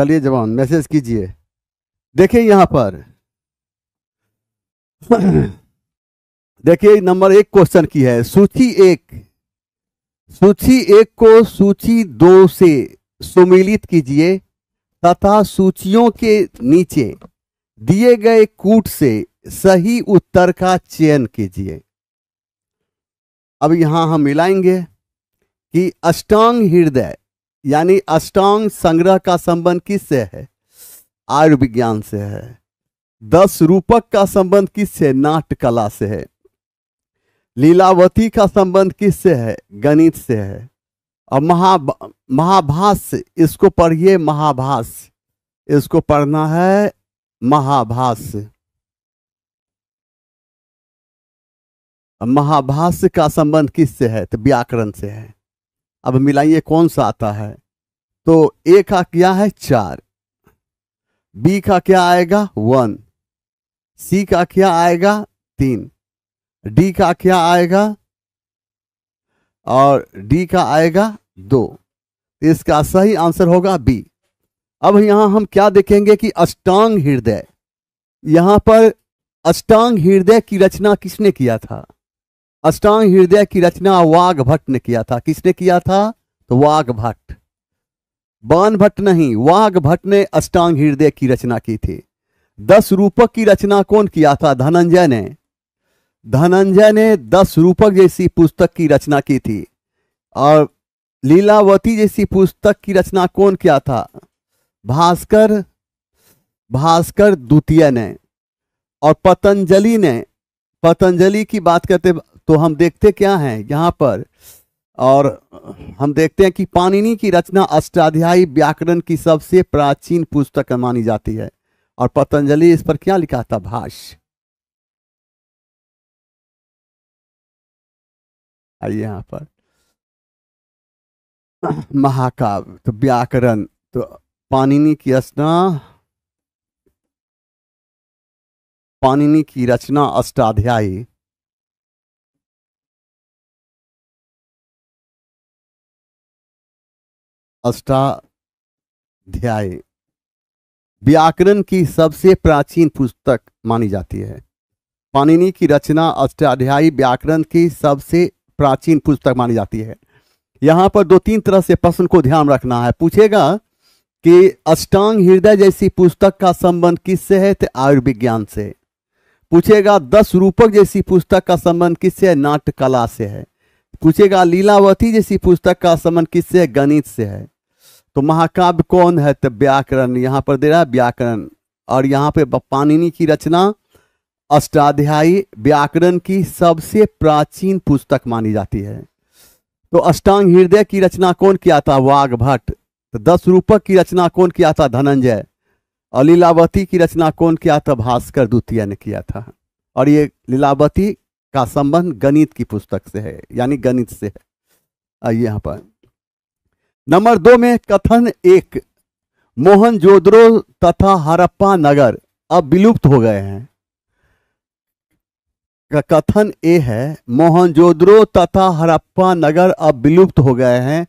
चलिए जवान मैसेज कीजिए देखिए यहां पर देखिए नंबर एक क्वेश्चन की है सूची एक सूची एक को सूची दो से सुमिलित कीजिए तथा सूचियों के नीचे दिए गए कूट से सही उत्तर का चयन कीजिए अब यहां हम मिलाएंगे कि अष्टांग हृदय यानी अष्टांग संग्रह का संबंध किससे है आयुर्विज्ञान से है दस रूपक का संबंध किससे नाट कला से है लीलावती का संबंध किससे है गणित से है और महा महाभाष्य इसको पढ़िए महाभाष्य इसको पढ़ना है महाभाष्य महाभाष्य का संबंध किससे है तो व्याकरण से है अब मिलाइए कौन सा आता है तो ए का क्या है चार बी का क्या आएगा वन सी का क्या आएगा तीन डी का क्या आएगा और डी का आएगा दो इसका सही आंसर होगा बी अब यहां हम क्या देखेंगे कि अष्टांग हृदय यहां पर अष्टांग हृदय की रचना किसने किया था अष्टांग हृदय की रचना वाघ भट्ट ने किया था किसने किया था तो वाघ भट्ट बान भट्ट नहीं वाघ भट्ट ने अष्टांग हृदय की रचना की थी दस रूपक की रचना कौन किया था धनंजय ने धनंजय ने दस रूपक जैसी पुस्तक की रचना की थी और लीलावती जैसी पुस्तक की रचना कौन किया था भास्कर भास्कर द्वितीय ने और पतंजलि ने पतंजलि की बात करते तो हम देखते क्या है यहाँ पर और हम देखते हैं कि पाणिनि की रचना अष्टाध्यायी व्याकरण की सबसे प्राचीन पुस्तक मानी जाती है और पतंजलि इस पर क्या लिखा था भाष्य आइए यहाँ पर महाकाव्य तो व्याकरण तो पाणिनि की रचना पाणिनि की रचना अष्टाध्यायी अष्टाध्याय व्याकरण की सबसे प्राचीन पुस्तक मानी जाती है पाणिनि की रचना अष्टाध्यायी व्याकरण की सबसे प्राचीन पुस्तक मानी जाती है यहां पर दो तीन तरह से प्रश्न को ध्यान रखना है पूछेगा कि अष्टांग हृदय जैसी पुस्तक का संबंध किससे है तो आयुर्विज्ञान से पूछेगा दस रूपक जैसी पुस्तक का संबंध किससे है नाट्य कला से है पूछेगा लीलावती जैसी पुस्तक का संबंध किससे है गणित से है तो महाकाव्य कौन है तो व्याकरण यहाँ पर दे रहा है व्याकरण और यहाँ पे पाणिनि की रचना अष्टाध्यायी व्याकरण की सबसे प्राचीन पुस्तक मानी जाती है तो अष्टांग हृदय की रचना कौन किया था वाघ भट्ट तो दस रूपक की रचना कौन किया था धनंजय और लीलावती की रचना कौन किया था भास्कर द्वितीय ने किया था और ये लीलावती का संबंध गणित की पुस्तक से है यानी गणित से है आइए यहाँ पर नंबर दो में कथन एक मोहन जोद्रो तथा हरप्पा नगर अब विलुप्त हो गए हैं का कथन ए है जोद्रो तथा हरप्पा नगर अब विलुप्त हो गए हैं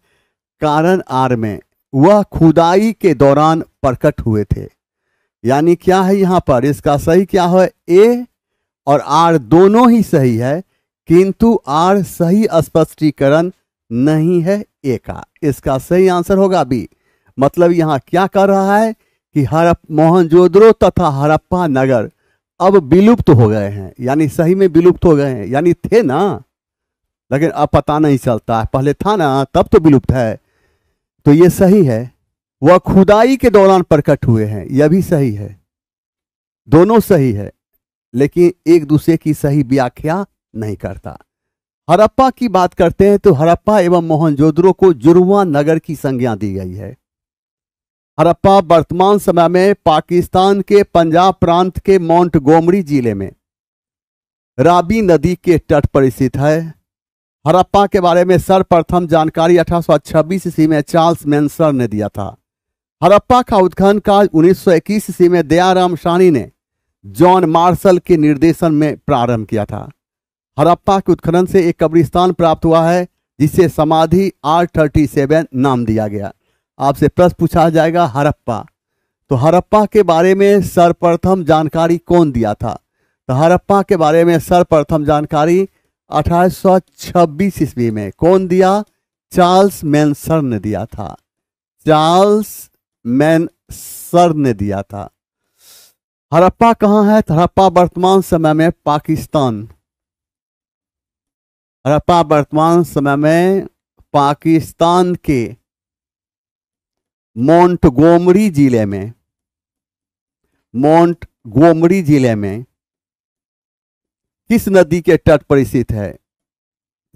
कारण आर में वह खुदाई के दौरान प्रकट हुए थे यानी क्या है यहाँ पर इसका सही क्या है ए और आर दोनों ही सही है किंतु आर सही स्पष्टीकरण नहीं है ए का इसका सही आंसर होगा बी मतलब यहाँ क्या कर रहा है कि हरप मोहनजोद्रो तथा हरप्पा नगर अब विलुप्त हो गए हैं यानी सही में विलुप्त हो गए हैं यानी थे ना लेकिन अब पता नहीं चलता है पहले था ना तब तो विलुप्त है तो ये सही है वह खुदाई के दौरान प्रकट हुए हैं यह भी सही है दोनों सही है लेकिन एक दूसरे की सही व्याख्या नहीं करता हरप्पा की बात करते हैं तो हरप्पा एवं मोहनजोद्रो को जुड़वा नगर की संज्ञा दी गई है हरप्पा वर्तमान समय में पाकिस्तान के पंजाब प्रांत के माउंट गोमरी जिले में राबी नदी के तट पर स्थित है हरप्पा के बारे में सर्वप्रथम जानकारी अठारह सौ ईस्वी में चार्ल्स मेंसर ने दिया था हड़प्पा का उद्घान काल 1921 ईस्वी में दयाराम शानी ने जॉन मार्शल के निर्देशन में प्रारंभ किया था हड़प्पा के उत्खनन से एक कब्रिस्तान प्राप्त हुआ है जिसे समाधि आर थर्टी सेवन नाम दिया गया आपसे प्रश्न पूछा जाएगा हड़प्पा तो हड़प्पा के बारे में सर्वप्रथम जानकारी कौन दिया था तो हड़प्पा के बारे में सर्वप्रथम जानकारी 1826 ईस्वी में कौन दिया चार्ल्स मैंसर ने दिया था चार्ल्स मैन सर ने दिया था हड़प्पा कहाँ है हड़प्पा वर्तमान समय में पाकिस्तान हड़प्पा वर्तमान समय में पाकिस्तान के गोमरी जिले में गोमरी जिले में किस नदी के तट पर स्थित है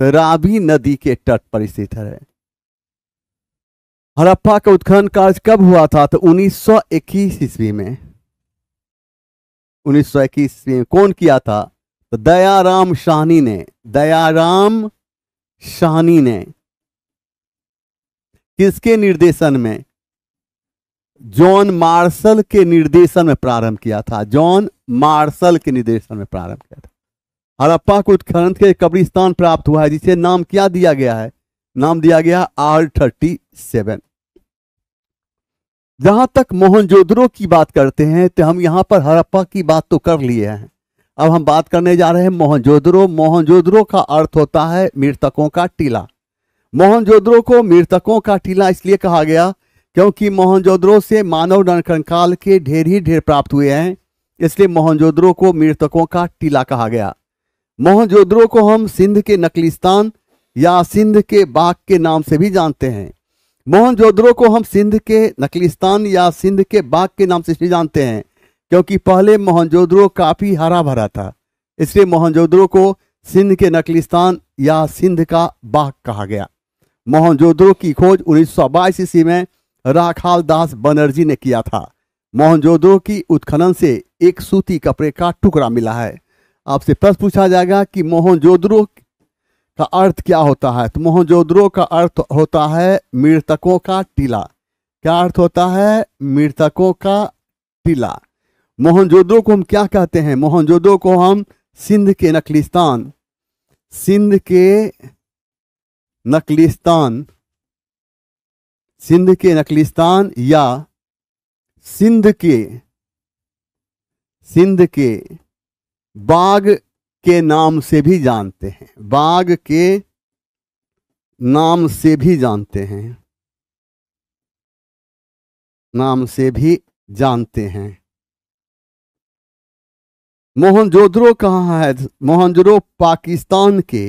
रावी नदी के तट पर स्थित है हड़प्पा का उत्खनन कार्य कब हुआ था तो उन्नीस ईस्वी में सौ ईस्वी में कौन किया था तो दयाराम शाहनी ने दयाराम शाहनी ने किसके निर्देशन में जॉन मार्शल के निर्देशन में प्रारंभ किया था जॉन मार्शल के निर्देशन में प्रारंभ किया था हड़प्पा को उत्खनन के कब्रिस्तान प्राप्त हुआ है जिसे नाम क्या दिया गया है नाम दिया गया आर थर्टी सेवन जहां तक मोहनजोदड़ो की बात करते हैं तो हम यहां पर हरप्पा की बात तो कर लिए हैं अब हम बात करने जा रहे हैं मोहनजोदड़ो मोहनजोदड़ो का अर्थ होता है मृतकों का टीला मोहनजोदड़ो को मृतकों का टीला इसलिए कहा गया क्योंकि मोहनजोदड़ो से मानव नरकंकाल के ढेर ही ढेर प्राप्त हुए हैं इसलिए मोहनजोदड़ो को मृतकों का टीला कहा गया मोहनजोदड़ो को हम सिंध के नकलिस्तान या सिंध के बाग के नाम से भी जानते हैं मोहनजोद्रो को हम सिंध के नकलिस्तान या सिंध के बाग के नाम से इसलिए जानते हैं क्योंकि पहले मोहनजोद्रो काफ़ी हरा भरा था इसलिए मोहनजोद्रो को सिंध के नकलिस्तान या सिंध का बाग कहा गया मोहनजोद्रो की खोज उन्नीस सौ ईस्वी में राखाल दास बनर्जी ने किया था मोहनजोद्रो की उत्खनन से एक सूती कपड़े का टुकड़ा मिला है आपसे प्रश्न पूछा जाएगा कि मोहनजोद्रो का अर्थ क्या होता है तो मोहनजोद्रो का अर्थ होता है मृतकों का टीला क्या अर्थ होता है मृतकों का टीला मोहनजोद्रो को हम क्या कहते हैं मोहनजोद्रो को हम सिंध के नकलिस्तान सिंध के नकलिस्तान सिंध के नकलिस्तान या सिंध के सिंध के बाग के नाम से भी जानते हैं बाघ के नाम से भी जानते हैं नाम से भी जानते हैं मोहनजोद्रो कहाँ है मोहनजोद्रो पाकिस्तान के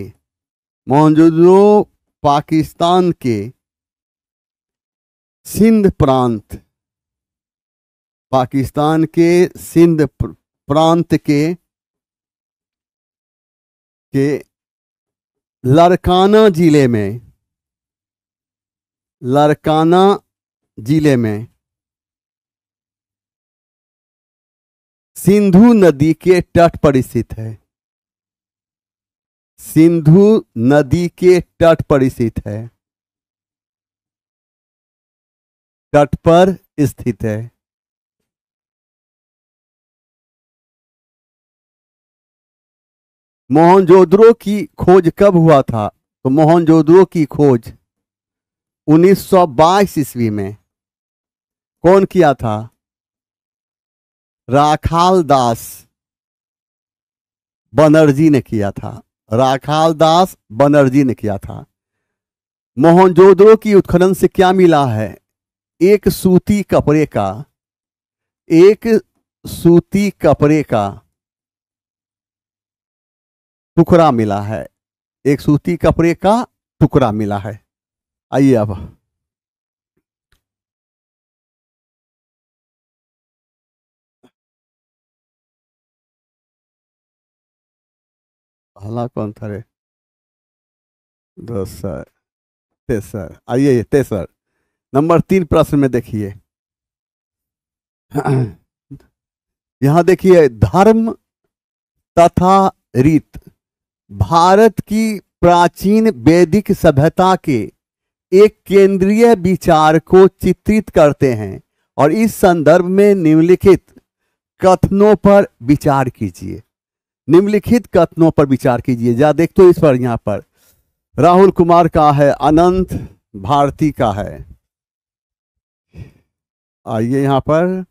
मोहनजोद्रो पाकिस्तान के सिंध प्रांत पाकिस्तान के सिंध प्रांत के कि लड़काना जिले में लड़काना जिले में सिंधु नदी के तट पर स्थित है सिंधु नदी के तट पर स्थित है तट पर स्थित है मोहनजोदड़ो की खोज कब हुआ था तो मोहनजोदड़ो की खोज 1922 ईस्वी में कौन किया था राखाल दास बनर्जी ने किया था राखाल दास बनर्जी ने किया था मोहनजोदड़ो की उत्खनन से क्या मिला है एक सूती कपड़े का एक सूती कपड़े का टुकड़ा मिला है एक सूती कपड़े का टुकड़ा मिला है आइए अब पहला कौन था रे दोसर तेसर आइए तेसर नंबर तीन प्रश्न में देखिए यहां देखिए धर्म तथा रीत भारत की प्राचीन वैदिक सभ्यता के एक केंद्रीय विचार को चित्रित करते हैं और इस संदर्भ में निम्नलिखित कथनों पर विचार कीजिए निम्नलिखित कथनों पर विचार कीजिए जा देखते हो इस पर यहाँ पर राहुल कुमार का है अनंत भारती का है आइए यहाँ पर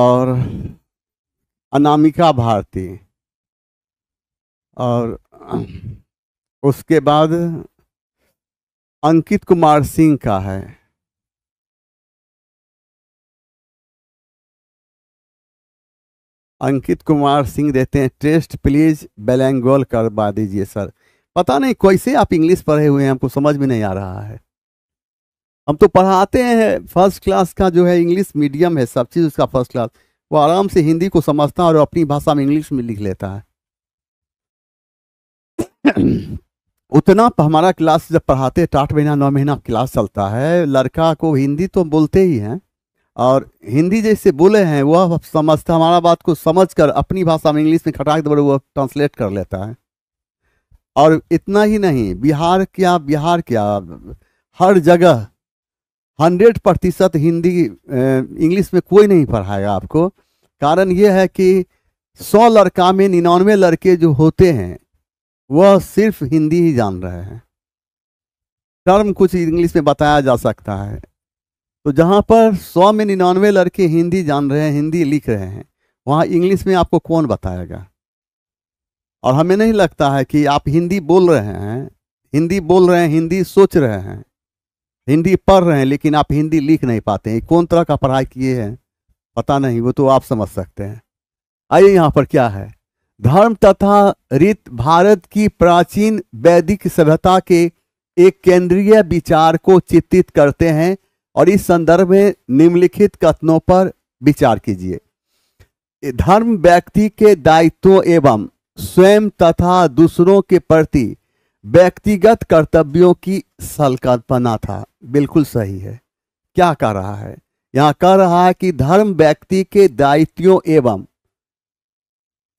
और अनामिका भारती और उसके बाद अंकित कुमार सिंह का है अंकित कुमार सिंह देते हैं टेस्ट प्लीज बेलेंगोल करवा दीजिए सर पता नहीं कैसे आप इंग्लिश पढ़े हुए हैं हमको समझ में नहीं आ रहा है हम तो पढ़ाते हैं फर्स्ट क्लास का जो है इंग्लिश मीडियम है सब चीज़ उसका फर्स्ट क्लास वो आराम से हिंदी को समझता है और अपनी भाषा में इंग्लिश में लिख लेता है उतना हमारा क्लास जब पढ़ाते हैं तो आठ महीना नौ महीना क्लास चलता है लड़का को हिंदी तो बोलते ही हैं और हिंदी जैसे बोले हैं वह समझता हमारा बात को समझ कर अपनी भाषा में इंग्लिश में खटाक दबर वह ट्रांसलेट कर लेता है और इतना ही नहीं बिहार क्या बिहार क्या हर जगह हंड्रेड प्रतिशत हिंदी इंग्लिश में कोई नहीं पढ़ाएगा आपको कारण यह है कि सौ लड़का में निन्यानवे लड़के जो होते हैं वह सिर्फ हिंदी ही जान रहे हैं टर्म कुछ इंग्लिश में बताया जा सकता है तो जहाँ पर सौ में निन्यानवे लड़के हिंदी जान रहे हैं हिंदी लिख रहे हैं वहाँ इंग्लिश में आपको कौन बताएगा और हमें नहीं लगता है कि आप हिंदी बोल रहे हैं हिंदी बोल रहे हैं हिंदी सोच रहे हैं हिंदी पढ़ रहे हैं लेकिन आप हिंदी लिख नहीं पाते हैं कौन तरह का पढ़ाई किए हैं पता नहीं वो तो आप समझ सकते हैं आइए यहाँ पर क्या है धर्म तथा रीत भारत की प्राचीन वैदिक सभ्यता के एक केंद्रीय विचार को चित्रित करते हैं और इस संदर्भ में निम्नलिखित कथनों पर विचार कीजिए धर्म व्यक्ति के दायित्व एवं स्वयं तथा दूसरों के प्रति व्यक्तिगत कर्तव्यों की संकल्पना था बिल्कुल सही है क्या कह रहा है यहाँ कह रहा है कि धर्म व्यक्ति के दायित्वों एवं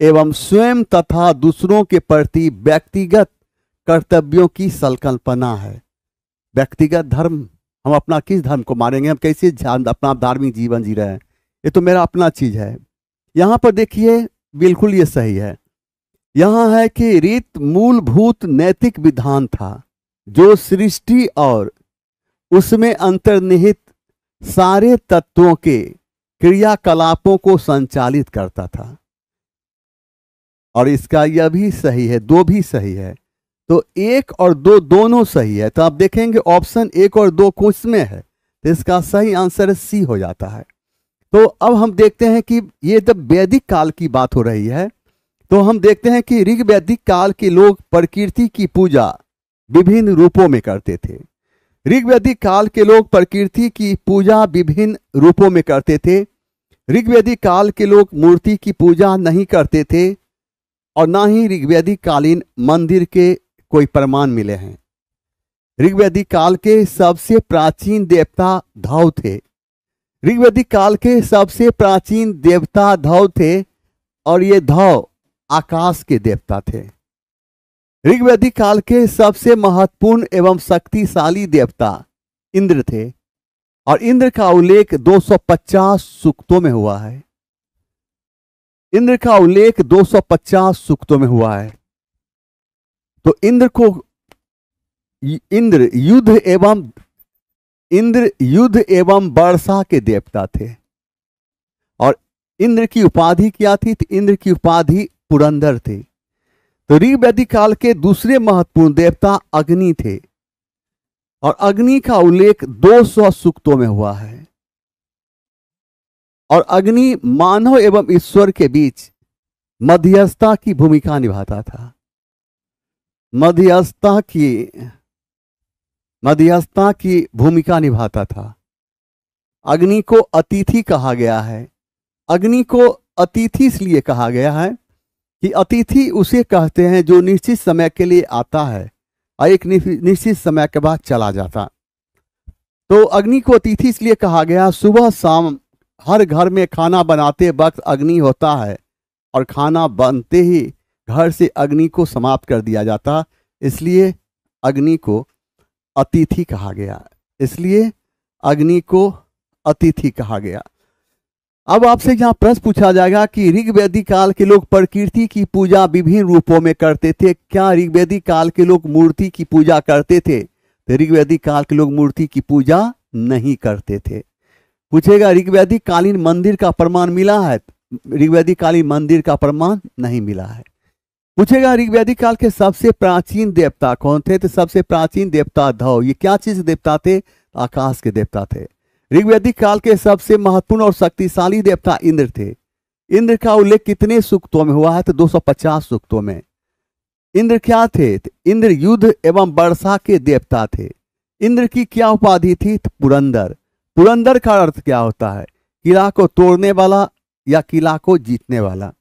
एवं स्वयं तथा दूसरों के प्रति व्यक्तिगत कर्तव्यों की संकल्पना है व्यक्तिगत धर्म हम अपना किस धर्म को मारेंगे हम कैसे अपना धार्मिक जीवन जी रहे हैं ये तो मेरा अपना चीज है यहाँ पर देखिए बिल्कुल ये सही है यहाँ है कि रीत मूलभूत नैतिक विधान था जो सृष्टि और उसमें अंतर्निहित सारे तत्वों के क्रियाकलापों को संचालित करता था और इसका यह भी सही है दो भी सही है तो एक और दो दोनों सही है तो आप देखेंगे ऑप्शन एक और दो कुछ में है तो इसका सही आंसर सी हो जाता है तो अब हम देखते हैं कि ये जब वैदिक काल की बात हो रही है तो हम देखते हैं कि ऋग वैदिक काल के लोग प्रकृति की पूजा विभिन्न रूपों में करते थे ऋग वैदिक काल के लोग प्रकृति की पूजा विभिन्न रूपों में करते थे ऋग वैदिक काल के लोग मूर्ति की पूजा नहीं करते थे और ना ही ऋग्वेदी कालीन मंदिर के कोई प्रमाण मिले हैं ऋग्वेदी काल के सबसे प्राचीन देवता धव थे ऋग्वेदी काल के सबसे प्राचीन देवता धव थे और ये धव आकाश के देवता थे ऋग्वेदी काल के सबसे महत्वपूर्ण एवं शक्तिशाली देवता इंद्र थे और इंद्र का उल्लेख 250 सूक्तों में हुआ है इंद्र का उल्लेख 250 सूक्तों में हुआ है तो इंद्र को इंद्र युद्ध एवं इंद्र युद्ध एवं वर्षा के देवता थे और इंद्र की उपाधि क्या थी तो इंद्र की उपाधि पुरंदर थी तो ऋग्वैदिक काल के दूसरे महत्वपूर्ण देवता अग्नि थे और अग्नि का उल्लेख 200 सूक्तों में हुआ है और अग्नि मानव एवं ईश्वर के बीच मध्यस्थता की भूमिका निभाता था मध्यस्थता की मध्यस्थता की भूमिका निभाता था अग्नि को अतिथि कहा गया है अग्नि को अतिथि इसलिए कहा गया है कि अतिथि उसे कहते हैं जो निश्चित समय के लिए आता है और एक निश्चित समय के बाद चला जाता तो अग्नि को अतिथि इसलिए कहा गया सुबह शाम हर घर में खाना बनाते वक्त अग्नि होता है और खाना बनते ही घर से अग्नि को समाप्त कर दिया जाता इसलिए अग्नि को अतिथि कहा गया इसलिए अग्नि को अतिथि कहा गया अब आपसे यहाँ प्रश्न पूछा जाएगा कि ऋग्वेदी काल के लोग प्रकृति की पूजा विभिन्न रूपों में करते थे क्या ऋग्वेदी काल के लोग मूर्ति की पूजा करते थे तो ऋग्वेदी काल के लोग मूर्ति की पूजा नहीं करते थे पूछेगा ऋग्वेदी कालीन मंदिर का प्रमाण मिला है ऋग्वेदी कालीन मंदिर का प्रमाण नहीं मिला है पूछेगा ऋग्वेदी काल के सबसे प्राचीन देवता कौन थे तो सबसे प्राचीन देवता धव ये क्या चीज देवता थे आकाश के देवता थे ऋग्वेदी काल के सबसे महत्वपूर्ण और शक्तिशाली देवता इंद्र थे इंद्र का उल्लेख कितने सूक्तों में हुआ है तो 250 सूक्तों में इंद्र क्या थे तो इंद्र युद्ध एवं वर्षा के देवता थे इंद्र की क्या उपाधि थी तो पुरंदर पुरंदर का अर्थ क्या होता है किला को तोड़ने वाला या किला को जीतने वाला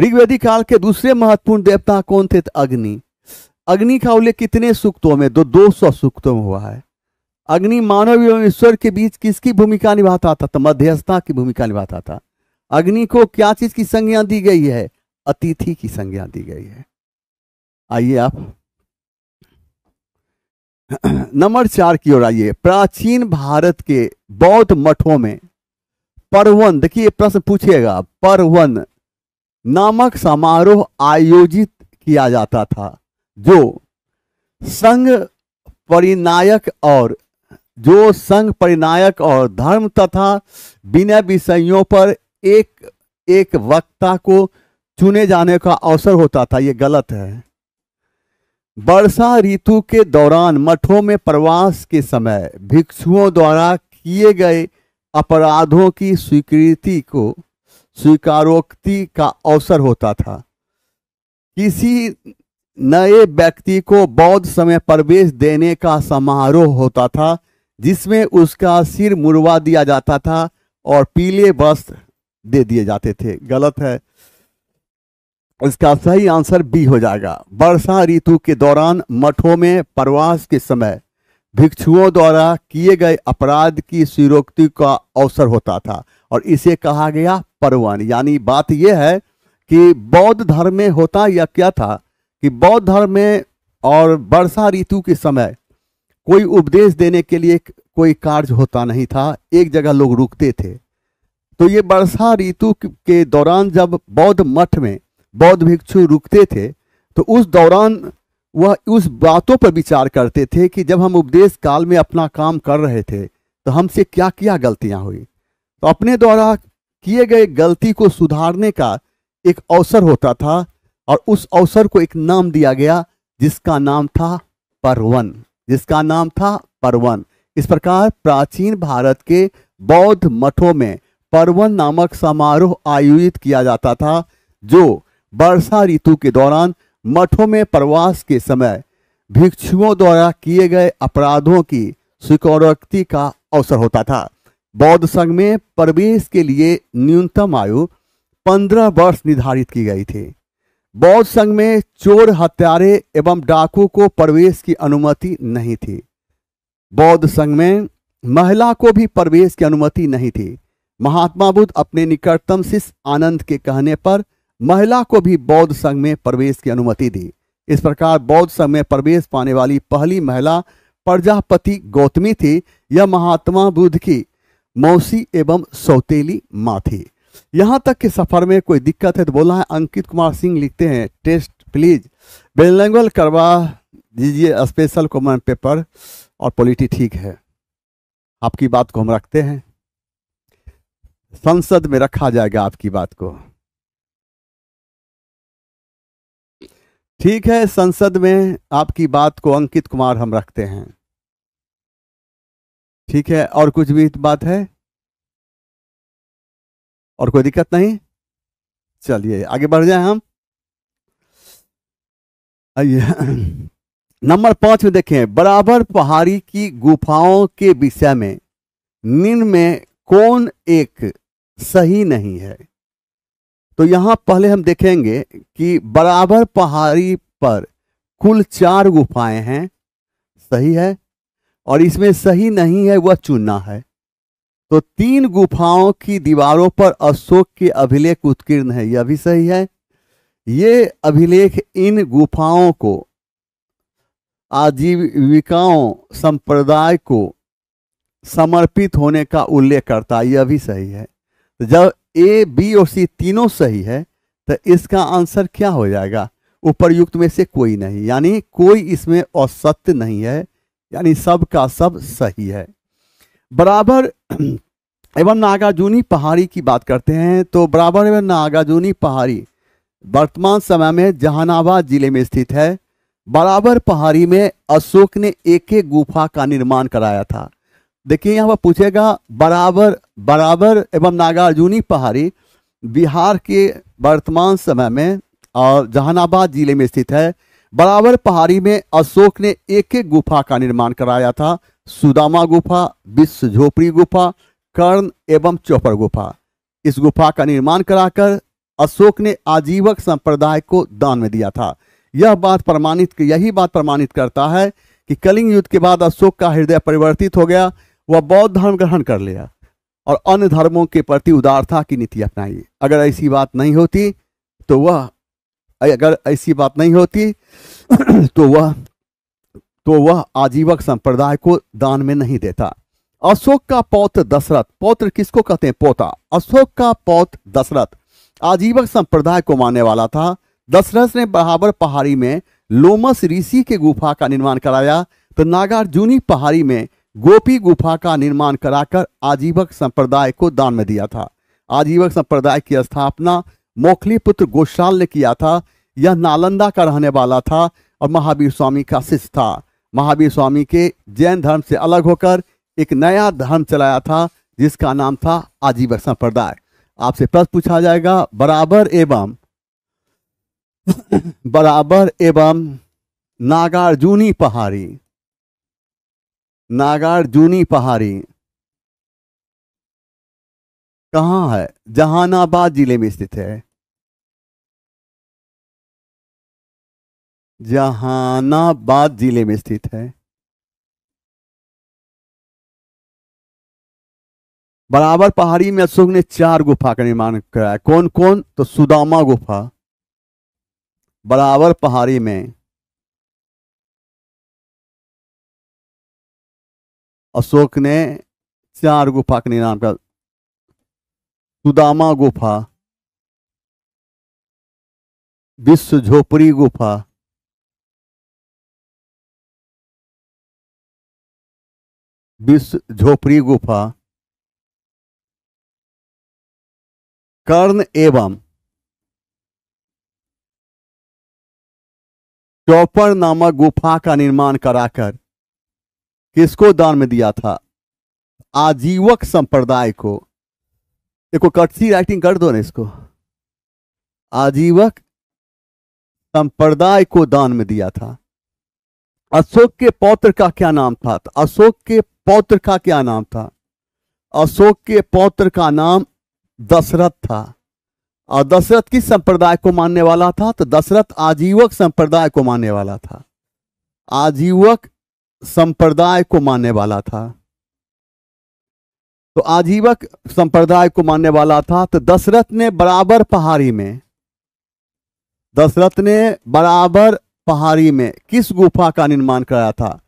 ऋग्वेदी काल के दूसरे महत्वपूर्ण देवता कौन थे अग्नि अग्नि का उल्लेख कितने सूक्तों में दो दो सौ सूक्तों में हुआ है अग्नि मानव एवं ईश्वर के बीच किसकी भूमिका निभाता था तो मध्यस्थता की भूमिका निभाता था अग्नि को क्या चीज की संज्ञा दी गई है अतिथि की संज्ञा दी गई है आइए आप नंबर चार की ओर आइए प्राचीन भारत के बौद्ध मठों में परवन देखिए प्रश्न पूछिएगा परवन नामक समारोह आयोजित किया जाता था जो संघ परिनायक और जो संघ परिनायक और धर्म तथा बिना विषयों पर एक एक वक्ता को चुने जाने का अवसर होता था ये गलत है वर्षा ऋतु के दौरान मठों में प्रवास के समय भिक्षुओं द्वारा किए गए अपराधों की स्वीकृति को स्वीकारोक्ति का अवसर होता था किसी नए व्यक्ति को बौद्ध समय प्रवेश देने का समारोह होता था जिसमें उसका सिर मुड़वा दिया जाता था और पीले वस्त्र दे दिए जाते थे गलत है इसका सही आंसर बी हो जाएगा वर्षा ऋतु के दौरान मठों में प्रवास के समय भिक्षुओं द्वारा किए गए अपराध की स्वीरोक्ति का अवसर होता था और इसे कहा गया परवन यानी बात यह है कि बौद्ध धर्म में होता या क्या था कि बौद्ध धर्म में और वर्षा ऋतु के समय कोई उपदेश देने के लिए कोई कार्य होता नहीं था एक जगह लोग रुकते थे तो ये वर्षा ऋतु के दौरान जब बौद्ध मठ में बौद्ध भिक्षु रुकते थे तो उस दौरान वह उस बातों पर विचार करते थे कि जब हम उपदेश काल में अपना काम कर रहे थे तो हमसे क्या क्या गलतियां हुई तो अपने द्वारा किए गए गलती को सुधारने का एक अवसर होता था और उस अवसर को एक नाम दिया गया जिसका नाम था परवन जिसका नाम था परवन इस प्रकार प्राचीन भारत के बौद्ध मठों में परवन नामक समारोह आयोजित किया जाता था जो वर्षा ऋतु के दौरान मठों में प्रवास के समय भिक्षुओं द्वारा किए गए अपराधों की स्वीकारोक्ति का अवसर होता था बौद्ध संघ में प्रवेश के लिए न्यूनतम आयु पंद्रह वर्ष निर्धारित की गई थी बौद्ध संघ में चोर हत्यारे एवं डाकू को प्रवेश की अनुमति नहीं थी बौद्ध संघ में महिला को भी प्रवेश की अनुमति नहीं थी महात्मा बुद्ध अपने निकटतम शिष्य आनंद के कहने पर महिला को भी बौद्ध संघ में प्रवेश की अनुमति दी इस प्रकार बौद्ध संघ में प्रवेश पाने वाली पहली महिला प्रजापति गौतमी थी यह महात्मा बुद्ध की मौसी एवं सौतेली माँ थी यहाँ तक के सफर में कोई दिक्कत है तो बोला है अंकित कुमार सिंह लिखते हैं टेस्ट प्लीज बेलंगल करवा दीजिए स्पेशल कॉमन पेपर और पॉलिटी ठीक है आपकी बात को हम रखते हैं संसद में रखा जाएगा आपकी बात को ठीक है संसद में आपकी बात को अंकित कुमार हम रखते हैं ठीक है और कुछ भी बात है और कोई दिक्कत नहीं चलिए आगे बढ़ जाए हम आइए नंबर पांच में देखें बराबर पहाड़ी की गुफाओं के विषय में निम्न में कौन एक सही नहीं है तो यहाँ पहले हम देखेंगे कि बराबर पहाड़ी पर कुल चार गुफाएं हैं सही है और इसमें सही नहीं है वह चुनना है तो तीन गुफाओं की दीवारों पर अशोक के अभिलेख उत्कीर्ण है यह भी सही है ये अभिलेख इन गुफाओं को आजीविकाओं संप्रदाय को समर्पित होने का उल्लेख करता है यह भी सही है जब ए बी और सी तीनों सही है तो इसका आंसर क्या हो जाएगा उपरयुक्त में से कोई नहीं यानी कोई इसमें असत्य नहीं है यानी सब का सब सही है बराबर एवं नागार्जुनी पहाड़ी की बात करते हैं तो बराबर एवं नागार्जुनी पहाड़ी वर्तमान समय में जहानाबाद जिले में स्थित है बराबर पहाड़ी में अशोक ने एक एक गुफा का निर्माण कराया था देखिए यहाँ पर पूछेगा बराबर बराबर एवं नागार्जुनी पहाड़ी बिहार के वर्तमान समय में और जहानाबाद जिले में स्थित है बराबर पहाड़ी में अशोक ने एक एक गुफा का निर्माण कराया था सुदामा गुफा विश्व झोपड़ी गुफा कर्ण एवं चौपड़ गुफा इस गुफा का निर्माण कराकर अशोक ने आजीवक संप्रदाय को दान में दिया था यह बात प्रमाणित यही बात प्रमाणित करता है कि कलिंग युद्ध के बाद अशोक का हृदय परिवर्तित हो गया वह बौद्ध धर्म ग्रहण कर लिया और अन्य धर्मों के प्रति उदारता की नीति अपनाई अगर ऐसी बात नहीं होती तो वह अगर ऐसी बात नहीं होती तो वह तो वह आजीवक संप्रदाय को दान में नहीं देता अशोक का पौत्र दशरथ पौत्र किसको कहते हैं पोता अशोक का पौत्र दशरथ आजीवक संप्रदाय को मानने वाला था दशरथ ने बराबर पहाड़ी में लोमस ऋषि के गुफा का निर्माण कराया तो नागार्जुनी पहाड़ी में गोपी गुफा का निर्माण कराकर आजीवक संप्रदाय को दान में दिया था आजीवक संप्रदाय की स्थापना मोखली पुत्र गोशाल ने किया था यह नालंदा का रहने वाला था और महावीर स्वामी का शिष्य था महावीर स्वामी के जैन धर्म से अलग होकर एक नया धर्म चलाया था जिसका नाम था आजीवक संप्रदाय आपसे प्रश्न पूछा जाएगा बराबर एवं बराबर एवं नागार्जुनी पहाड़ी नागार्जुनी पहाड़ी कहाँ है जहानाबाद जिले में स्थित है जहानाबाद जिले में स्थित है बराबर पहाड़ी में अशोक ने चार गुफा का निर्माण कराया कौन कौन तो सुदामा गुफा बराबर पहाड़ी में अशोक ने चार गुफा के निर्माण का सुदामा गुफा विश्व झोपड़ी गुफा विश्व झोपड़ी गुफा कर्ण एवं चौपड़ नामक गुफा का निर्माण कराकर किसको दान में दिया था आजीवक संप्रदाय को देखो कटसी राइटिंग कर दो ना इसको आजीवक संप्रदाय को दान में दिया था अशोक के पौत्र का क्या नाम था अशोक के पौत्र का क्या नाम था अशोक के पौत्र का नाम दशरथ था और दशरथ किस संप्रदाय को मानने वाला था तो दशरथ आजीवक संप्रदाय को मानने वाला था आजीवक संप्रदाय को मानने वाला था तो आजीवक संप्रदाय को मानने वाला था तो दशरथ ने बराबर पहाड़ी में दशरथ ने बराबर पहाड़ी में किस गुफा का निर्माण कराया था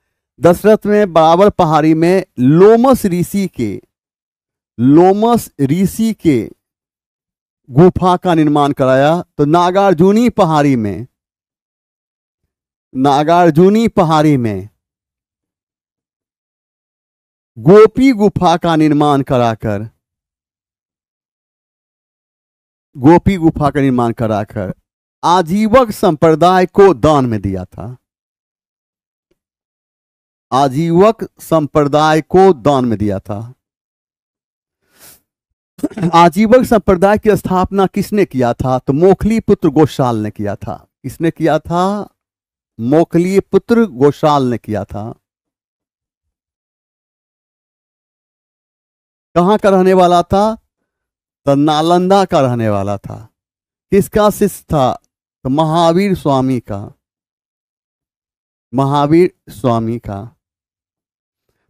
दशरथ ने बराबर पहाड़ी में लोमस ऋषि के लोमस ऋषि के गुफा का निर्माण कराया तो नागार्जुनी पहाड़ी में नागार्जुनी पहाड़ी में गोपी गुफा का निर्माण कराकर गोपी गुफा का निर्माण कराकर आजीवक संप्रदाय को दान में दिया था आजीवक संप्रदाय को दान में दिया था आजीवक संप्रदाय की स्थापना किसने किया था तो मोखली पुत्र गोशाल ने किया था किसने किया था मोखली पुत्र गोशाल ने किया था कहाँ का रहने वाला था तो नालंदा का रहने वाला था किसका शिष्य था तो महावीर स्वामी का महावीर स्वामी का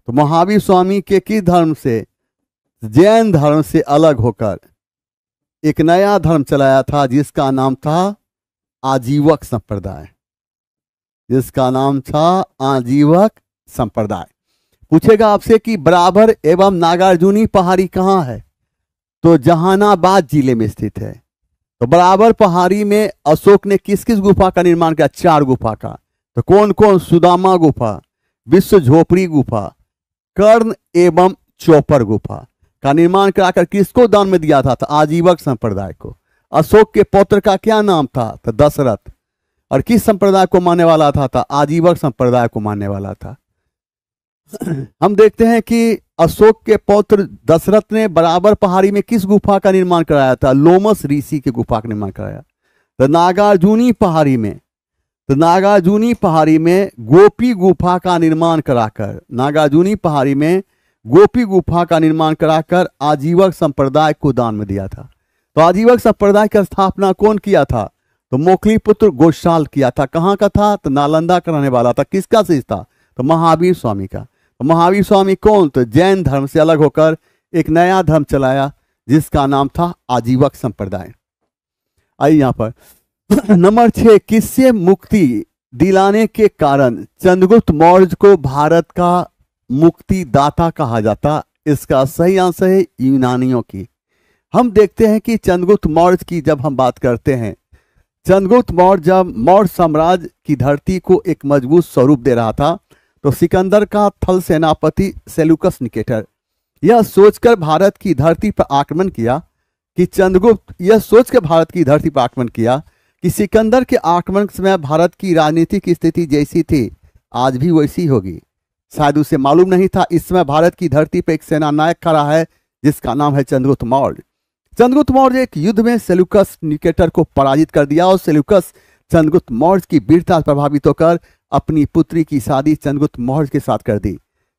तो महावीर स्वामी के किस धर्म से जैन धर्म से अलग होकर एक नया धर्म चलाया था जिसका नाम था आजीवक संप्रदाय जिसका नाम था आजीवक संप्रदाय पूछेगा आपसे कि बराबर एवं नागार्जुनी पहाड़ी कहाँ है तो जहानाबाद जिले में स्थित है तो बराबर पहाड़ी में अशोक ने किस किस गुफा का निर्माण किया चार गुफा का तो कौन कौन सुदामा गुफा विश्व झोपड़ी गुफा कर्ण एवं चौपर गुफा का निर्माण कराकर किसको दान में दिया था, था तो आजीवक संप्रदाय को अशोक के पौत्र का क्या नाम था तो दशरथ और किस संप्रदाय को मानने वाला था, था तो आजीवक संप्रदाय को मानने वाला था हम देखते हैं कि अशोक के पौत्र दशरथ ने बराबर पहाड़ी में किस गुफा का निर्माण कराया था लोमस ऋषि की गुफा का निर्माण कराया तो नागार्जुनी पहाड़ी में तो नागार्जुनी पहाड़ी में गोपी गुफा का निर्माण कराकर नागार्जुनी पहाड़ी में गोपी गुफा का निर्माण कराकर आजीवक संप्रदाय को दान में दिया था तो आजीवक संप्रदाय की स्थापना कौन किया था तो मोखली पुत्र गोशाल किया था कहाँ का था तो नालंदा का रहने वाला था किसका शिष्य था तो महावीर स्वामी का महावीर स्वामी कौन तो जैन धर्म से अलग होकर एक नया धर्म चलाया जिसका नाम था आजीवक संप्रदाय आई यहाँ पर नंबर छह किससे मुक्ति दिलाने के कारण चंद्रगुप्त मौर्य को भारत का मुक्तिदाता कहा जाता इसका सही आंसर है यूनानियों की हम देखते हैं कि चंद्रगुप्त मौर्य की जब हम बात करते हैं चंद्रगुप्त मौर्य जब मौर्य साम्राज्य की धरती को एक मजबूत स्वरूप दे रहा था तो सिकंदर का थल सेनापति सेलुकस निकेटर यह सोचकर भारत की धरती पर आक्रमण किया कि चंद्रगुप्त यह सोचकर भारत की धरती पर आक्रमण किया कि सिकंदर के आक्रमण समय भारत की राजनीतिक स्थिति जैसी थी आज भी वैसी होगी शायद उसे मालूम नहीं था इस समय भारत की धरती पर एक सेनानायक खड़ा है जिसका नाम है चंद्रगुप्त मौर्य चंद्रगुप्त मौर्य एक युद्ध में सेलुकस निकेटर को पराजित कर दिया और सेलुकस चंद्रगुप्त मौर्य की वीरता प्रभावित होकर अपनी पुत्री की शादी चंद्रगुप्त मौर्य के साथ कर दी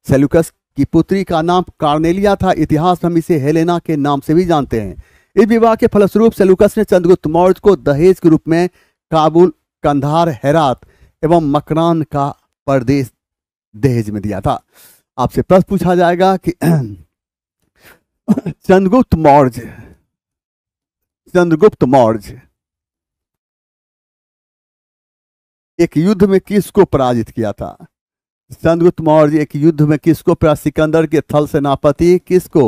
सेलुकस की पुत्री का नाम कार्नेलिया था इतिहास हम इसे हेलेना के नाम से भी जानते हैं इस विवाह के फलस्वरूप सेलुकस ने चंद्रगुप्त मौर्य को दहेज के रूप में काबुल कंधार हेरात एवं मकरान का प्रदेश दहेज में दिया था आपसे प्रश्न पूछा जाएगा कि चंद्रगुप्त मौर्य चंद्रगुप्त मौर्य एक युद्ध में किसको पराजित किया था चंद्रगुप्त मौर्य एक युद्ध में किसको पराजित सिकंदर के थल सेनापति किसको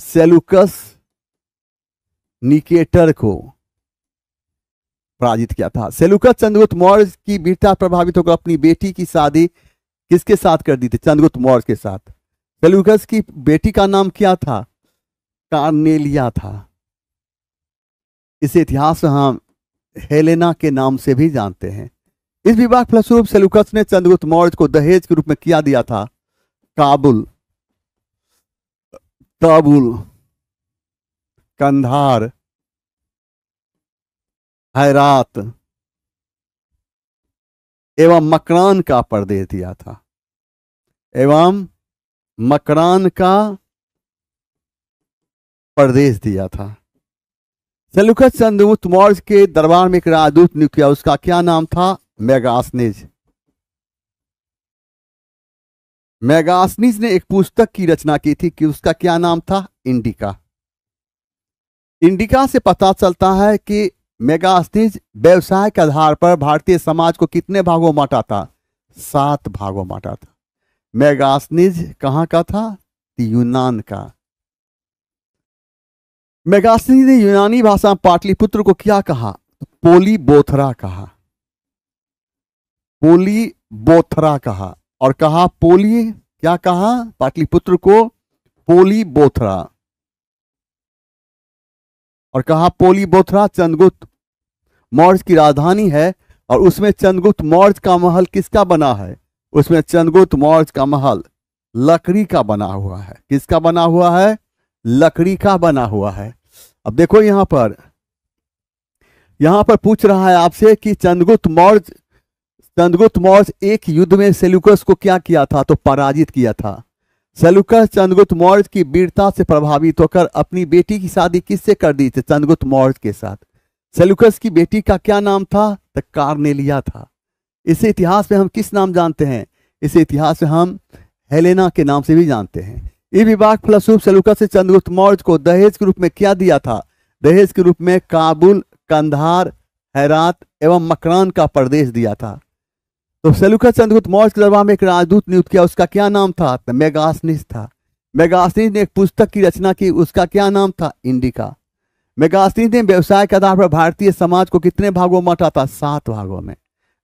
सेलुकस निकेटर को पराजित किया था सेलुकस चंद्रगुप्त मौर्य की वीरता प्रभावित होकर अपनी बेटी की शादी किसके साथ कर दी थी चंद्रगुप्त मौर्य के साथ सेलुकस की बेटी का नाम क्या था कार्नेलिया था इसे इतिहास हम हेलेना के नाम से भी जानते हैं इस विवाह फलस्वरूप सेलुकस ने चंद्रगुप्त मौर्य को दहेज के रूप में किया दिया था काबुल काबुल कंधार हैरात एवं मकरान का प्रदेश दिया था एवं मकरान का प्रदेश दिया था सेलुकस चंद्रगुप्त मौर्य के दरबार में एक राजदूत नियुक्त किया उसका क्या नाम था मेगासनीज मेगासनीज ने एक पुस्तक की रचना की थी कि उसका क्या नाम था इंडिका इंडिका से पता चलता है कि मेगास्नीज व्यवसाय के आधार पर भारतीय समाज को कितने भागों बांटा था सात भागों बांटा था मेगास्नीज कहां का था यूनान का मेगास्नीज ने यूनानी भाषा में पाटलिपुत्र को क्या कहा पोली बोथरा कहा पोली बोथरा कहा और कहा पोली क्या कहा पाटलिपुत्र को पोली बोथरा और कहा पोली बोथरा चंद्रगुप्त मौर्य की राजधानी है और उसमें चंद्रगुप्त मौर्य का महल किसका बना है उसमें चंद्रगुप्त मौर्य का महल लकड़ी का बना हुआ है किसका बना हुआ है लकड़ी का बना हुआ है अब देखो यहां पर यहां पर पूछ रहा है आपसे कि चंद्रगुप्त मौर्य चंद्रगुप्त मौर्य एक युद्ध में सेलुकस को क्या किया था तो पराजित किया था सेल्यूकस चंद्रगुप्त मौर्य की वीरता से प्रभावित होकर अपनी बेटी की शादी किससे कर दी थी तो चंद्रगुप्त मौर्य के साथ सेलुकस की बेटी का क्या नाम था तो कार्नेलिया था इसे इतिहास में हम किस नाम जानते हैं इसे इतिहास में हम हेलेना के नाम से भी जानते हैं ये विवाह फलस्वरूप सेलुका से चंद्रगुप्त मौर्य को दहेज के रूप में क्या दिया था दहेज के रूप में काबुल कंधार हैरात एवं मकरान का प्रदेश दिया था तो सलूखा चंद्रगुप्त मौर्य के दरबार में एक राजदूत नियुक्त किया उसका क्या नाम था तो मेगासनिस था मेगासनिस ने एक पुस्तक की रचना की उसका क्या नाम था इंडिका मेगासनिस ने व्यवसाय के आधार पर भारतीय समाज को कितने भागों में बांटा था सात भागों में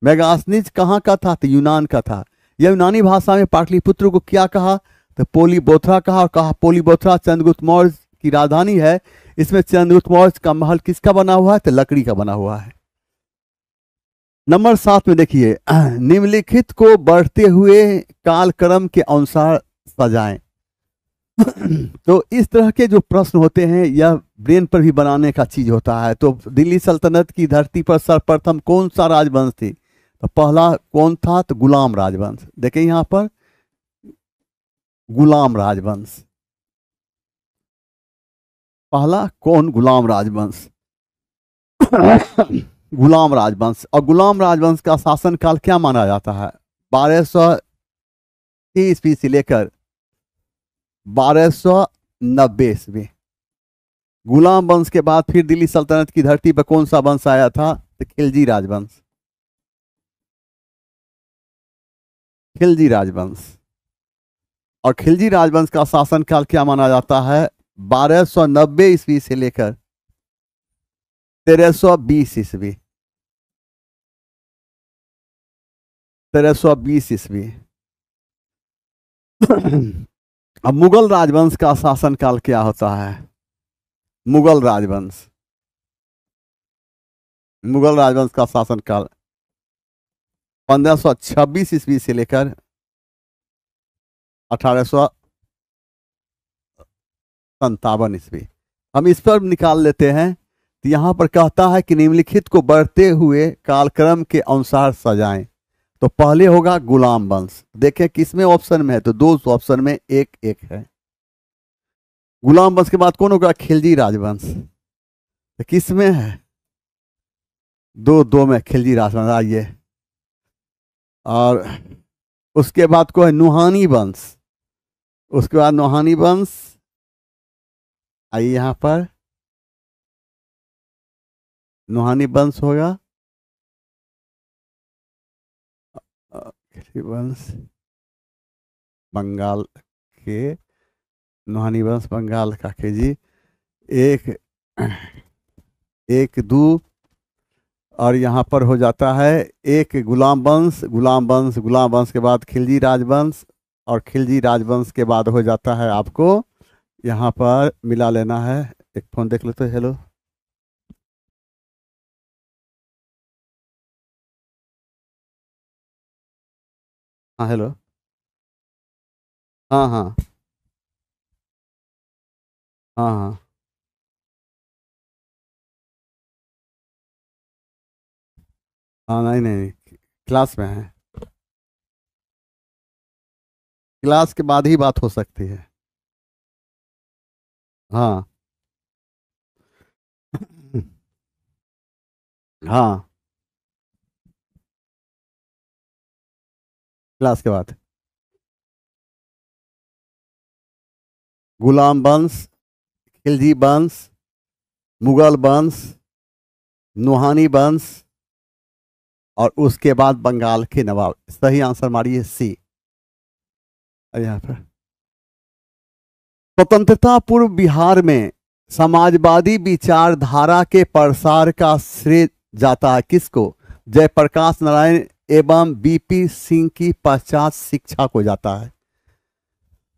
मेगासनिस कहाँ का था तो यूनान का था यह यूनानी भाषा में पाटलिपुत्र को क्या कहा तो पोली बोथरा कहा और कहा पोली बोथरा चंद्रगुप्त मौर्य की राजधानी है इसमें चंद्रगुप्त मौर्य का महल किसका बना हुआ है तो लकड़ी का बना हुआ है नंबर सात में देखिए निम्नलिखित को बढ़ते हुए कालक्रम के अनुसार सजाएं तो इस तरह के जो प्रश्न होते हैं यह ब्रेन पर भी बनाने का चीज होता है तो दिल्ली सल्तनत की धरती पर सर्वप्रथम कौन सा राजवंश थी तो पहला कौन था तो गुलाम राजवंश देखें यहाँ पर गुलाम राजवंश पहला कौन गुलाम राजवंश गुलाम राजवंश और गुलाम राजवंश का शासनकाल क्या माना जाता है बारह सौ ईस्वी से लेकर बारह सौ नब्बे ईस्वी गुलाम वंश के बाद फिर दिल्ली सल्तनत की धरती पर कौन सा वंश आया था तो खिलजी राजवंश खिलजी राजवंश और खिलजी राजवंश का शासनकाल क्या माना जाता है बारह सौ नब्बे ईस्वी से लेकर तेरह सौ बीस ईस्वी तेरह सौ बीस ईस्वी अब मुगल राजवंश का शासन काल क्या होता है मुगल राजवंश मुगल राजवंश का शासन काल छब्बीस ईस्वी से लेकर अठारह सौ संतावन ईस्वी हम इस पर निकाल लेते हैं तो यहाँ पर कहता है कि निम्नलिखित को बढ़ते हुए कालक्रम के अनुसार सजाएं तो पहले होगा गुलाम वंश देखें किसमें ऑप्शन में है तो दो ऑप्शन में एक एक है गुलाम वंश के बाद कौन होगा खिलजी राजवंश तो किसमें है दो दो में खिलजी राजवंश आइए और उसके बाद को है नुहानी वंश उसके बाद नुहानी वंश आइए यहां पर नुहानी वंश होगा वंश बंगाल के नुहानी वंश बंगाल का के जी एक एक दो और यहाँ पर हो जाता है एक गुलाम वंश गुलाम वंश गुलाम वंश के बाद खिलजी राजवंश और खिलजी राजवंश के बाद हो जाता है आपको यहाँ पर मिला लेना है एक फ़ोन देख लेते हेलो हाँ हेलो हाँ हाँ हाँ हाँ हाँ नहीं नहीं क्लास में है क्लास के बाद ही बात हो सकती है हाँ हाँ क्लास के बाद गुलाम वंश खिलजी वंश मुगल वंश नुहानी वंश और उसके बाद बंगाल के नवाब सही आंसर मारिए सी यहाँ पर स्वतंत्रता पूर्व बिहार में समाजवादी विचारधारा के प्रसार का श्रेय जाता है किसको जयप्रकाश नारायण एवं बीपी सिंह की पश्चात शिक्षा को जाता है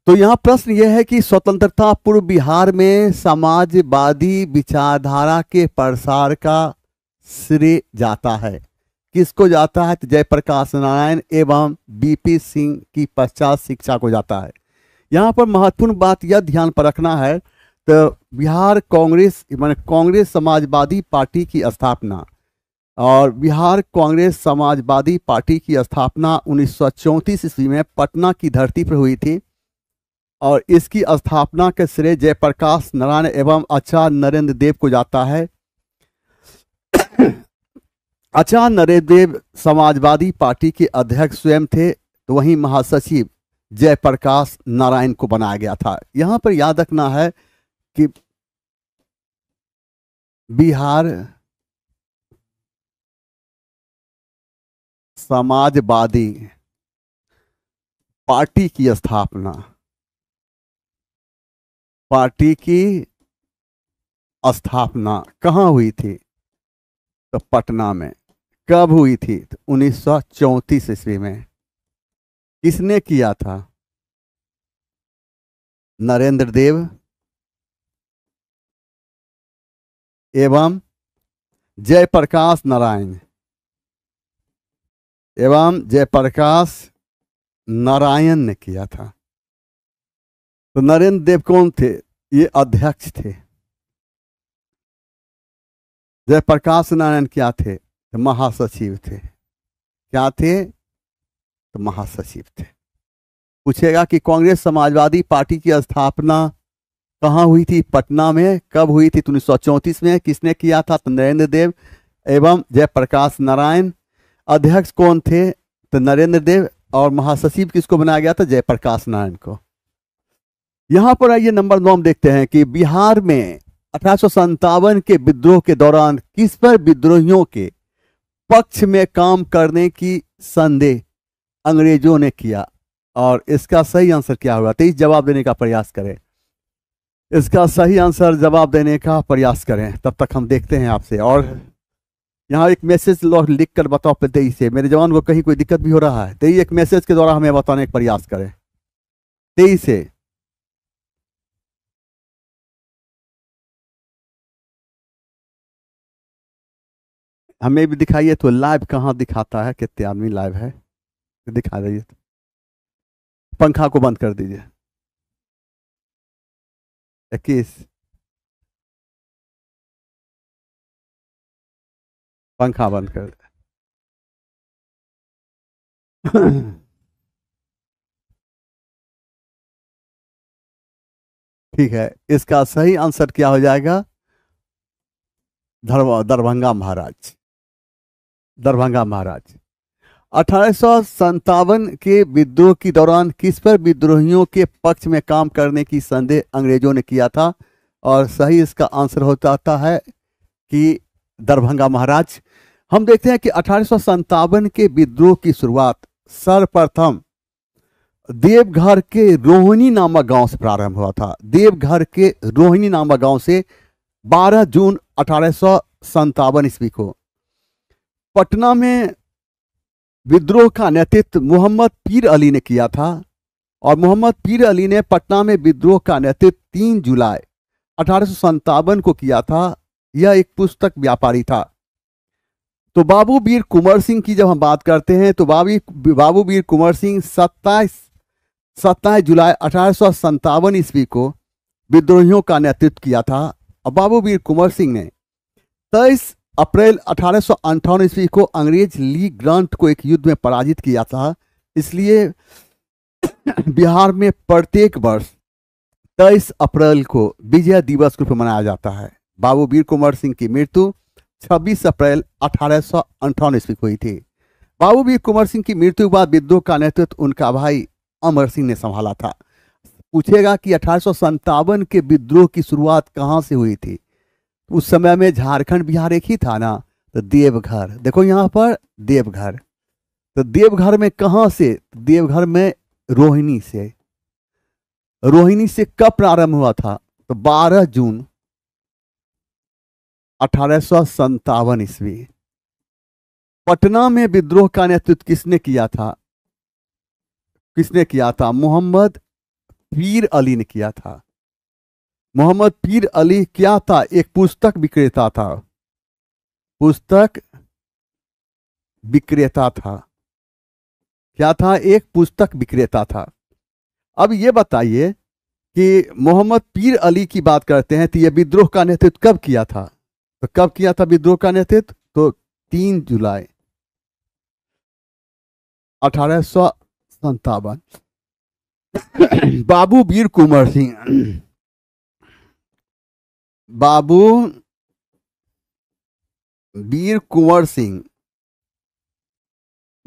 तो यहाँ प्रश्न यह है कि स्वतंत्रता पूर्व बिहार में समाजवादी विचारधारा के प्रसार का श्रेय जाता है किसको जाता है तो जयप्रकाश नारायण एवं बीपी सिंह की पश्चात शिक्षा को जाता है यहाँ पर महत्वपूर्ण बात यह ध्यान पर रखना है तो बिहार कांग्रेस मान कांग्रेस समाजवादी पार्टी की स्थापना और बिहार कांग्रेस समाजवादी पार्टी की स्थापना उन्नीस ईस्वी में पटना की धरती पर हुई थी और इसकी स्थापना के श्रेय जयप्रकाश नारायण एवं आचार्य नरेंद्र देव को जाता है आचार्य नरेंद्र देव समाजवादी पार्टी के अध्यक्ष स्वयं थे तो वहीं महासचिव जयप्रकाश नारायण को बनाया गया था यहाँ पर याद रखना है कि बिहार समाजवादी पार्टी की स्थापना पार्टी की स्थापना कहाँ हुई थी तो पटना में कब हुई थी तो उन्नीस ईस्वी में किसने किया था नरेंद्र देव एवं जयप्रकाश नारायण एवं जयप्रकाश नारायण ने किया था तो नरेंद्र देव कौन थे ये अध्यक्ष थे जयप्रकाश नारायण क्या थे तो महासचिव थे क्या थे तो महासचिव थे पूछेगा कि कांग्रेस समाजवादी पार्टी की स्थापना कहाँ हुई थी पटना में कब हुई थी उन्नीस में किसने किया था तो नरेंद्र देव एवं जयप्रकाश नारायण अध्यक्ष कौन थे तो नरेंद्र देव और महासचिव किसको बनाया गया था जयप्रकाश नारायण को यहां पर आइए नंबर नौ देखते हैं कि बिहार में अठारह के विद्रोह के दौरान किस पर विद्रोहियों के पक्ष में काम करने की संदेह अंग्रेजों ने किया और इसका सही आंसर क्या होगा तेईस जवाब देने का प्रयास करें इसका सही आंसर जवाब देने का प्रयास करें तब तक हम देखते हैं आपसे और यहाँ एक मैसेज लिख कर बताओ दई से मेरे जवान को कहीं कोई दिक्कत भी हो रहा है दई एक मैसेज के द्वारा हमें बताने का प्रयास करें दई से हमें भी दिखाइए तो लाइव कहाँ दिखाता है कितने आदमी लाइव है दिखा दीजिए तो। पंखा को बंद कर दीजिए इक्कीस पंखा बंद कर दे ठीक है इसका सही आंसर क्या हो जाएगा दरभंगा महाराज दरभंगा महाराज अठारह के विद्रोह के दौरान किस पर विद्रोहियों के पक्ष में काम करने की संदेह अंग्रेजों ने किया था और सही इसका आंसर हो जाता है कि दरभंगा महाराज हम देखते हैं कि अठारह के विद्रोह की शुरुआत सर्वप्रथम देवघर के रोहिणी नामक गांव से प्रारंभ हुआ था देवघर के रोहिणी नामक गांव से 12 जून अठारह ईस्वी को पटना में विद्रोह का नेतृत्व मोहम्मद पीर अली ने किया था और मोहम्मद पीर अली ने पटना में विद्रोह का नेतृत्व तीन जुलाई अठारह को किया था यह एक पुस्तक व्यापारी था तो बाबू वीर कुंवर सिंह की जब हम बात करते हैं तो बाबी बाबू वीर कुंवर सिंह सत्ताईस सत्ताईस जुलाई अठारह ईस्वी को विद्रोहियों का नेतृत्व किया था और बाबू वीर कुंवर सिंह ने तेईस अप्रैल अठारह ईस्वी को अंग्रेज ली ग्रांट को एक युद्ध में पराजित किया था इसलिए बिहार में प्रत्येक वर्ष तेईस अप्रैल को विजय दिवस के रूप में मनाया जाता है बाबू वीर कुंवर सिंह की मृत्यु 26 अप्रैल अठारह सौ ईस्वी को हुई थी बाबू वीर कुंवर सिंह की मृत्यु के बाद विद्रोह का नेतृत्व उनका भाई अमर सिंह ने संभाला था पूछेगा कि अठारह के विद्रोह की शुरुआत कहाँ से हुई थी उस समय में झारखंड बिहार एक ही था ना तो देवघर देखो यहाँ पर देवघर तो देवघर में कहाँ से देवघर में रोहिणी से रोहिणी से कब प्रारंभ हुआ था तो 12 जून अठारह ईस्वी पटना में विद्रोह का नेतृत्व किसने किया था किसने किया था मोहम्मद पीर अली ने किया था मोहम्मद पीर अली क्या था एक पुस्तक विक्रेता था पुस्तक विक्रेता था क्या था एक पुस्तक विक्रेता था अब ये बताइए कि मोहम्मद पीर अली की बात करते हैं तो यह विद्रोह का नेतृत्व कब किया था तो कब किया था विद्रोह का नेतृत्व तो तीन जुलाई अठारह सौ संतावन बाबू वीर कुंवर सिंह बाबू वीर कुंवर सिंह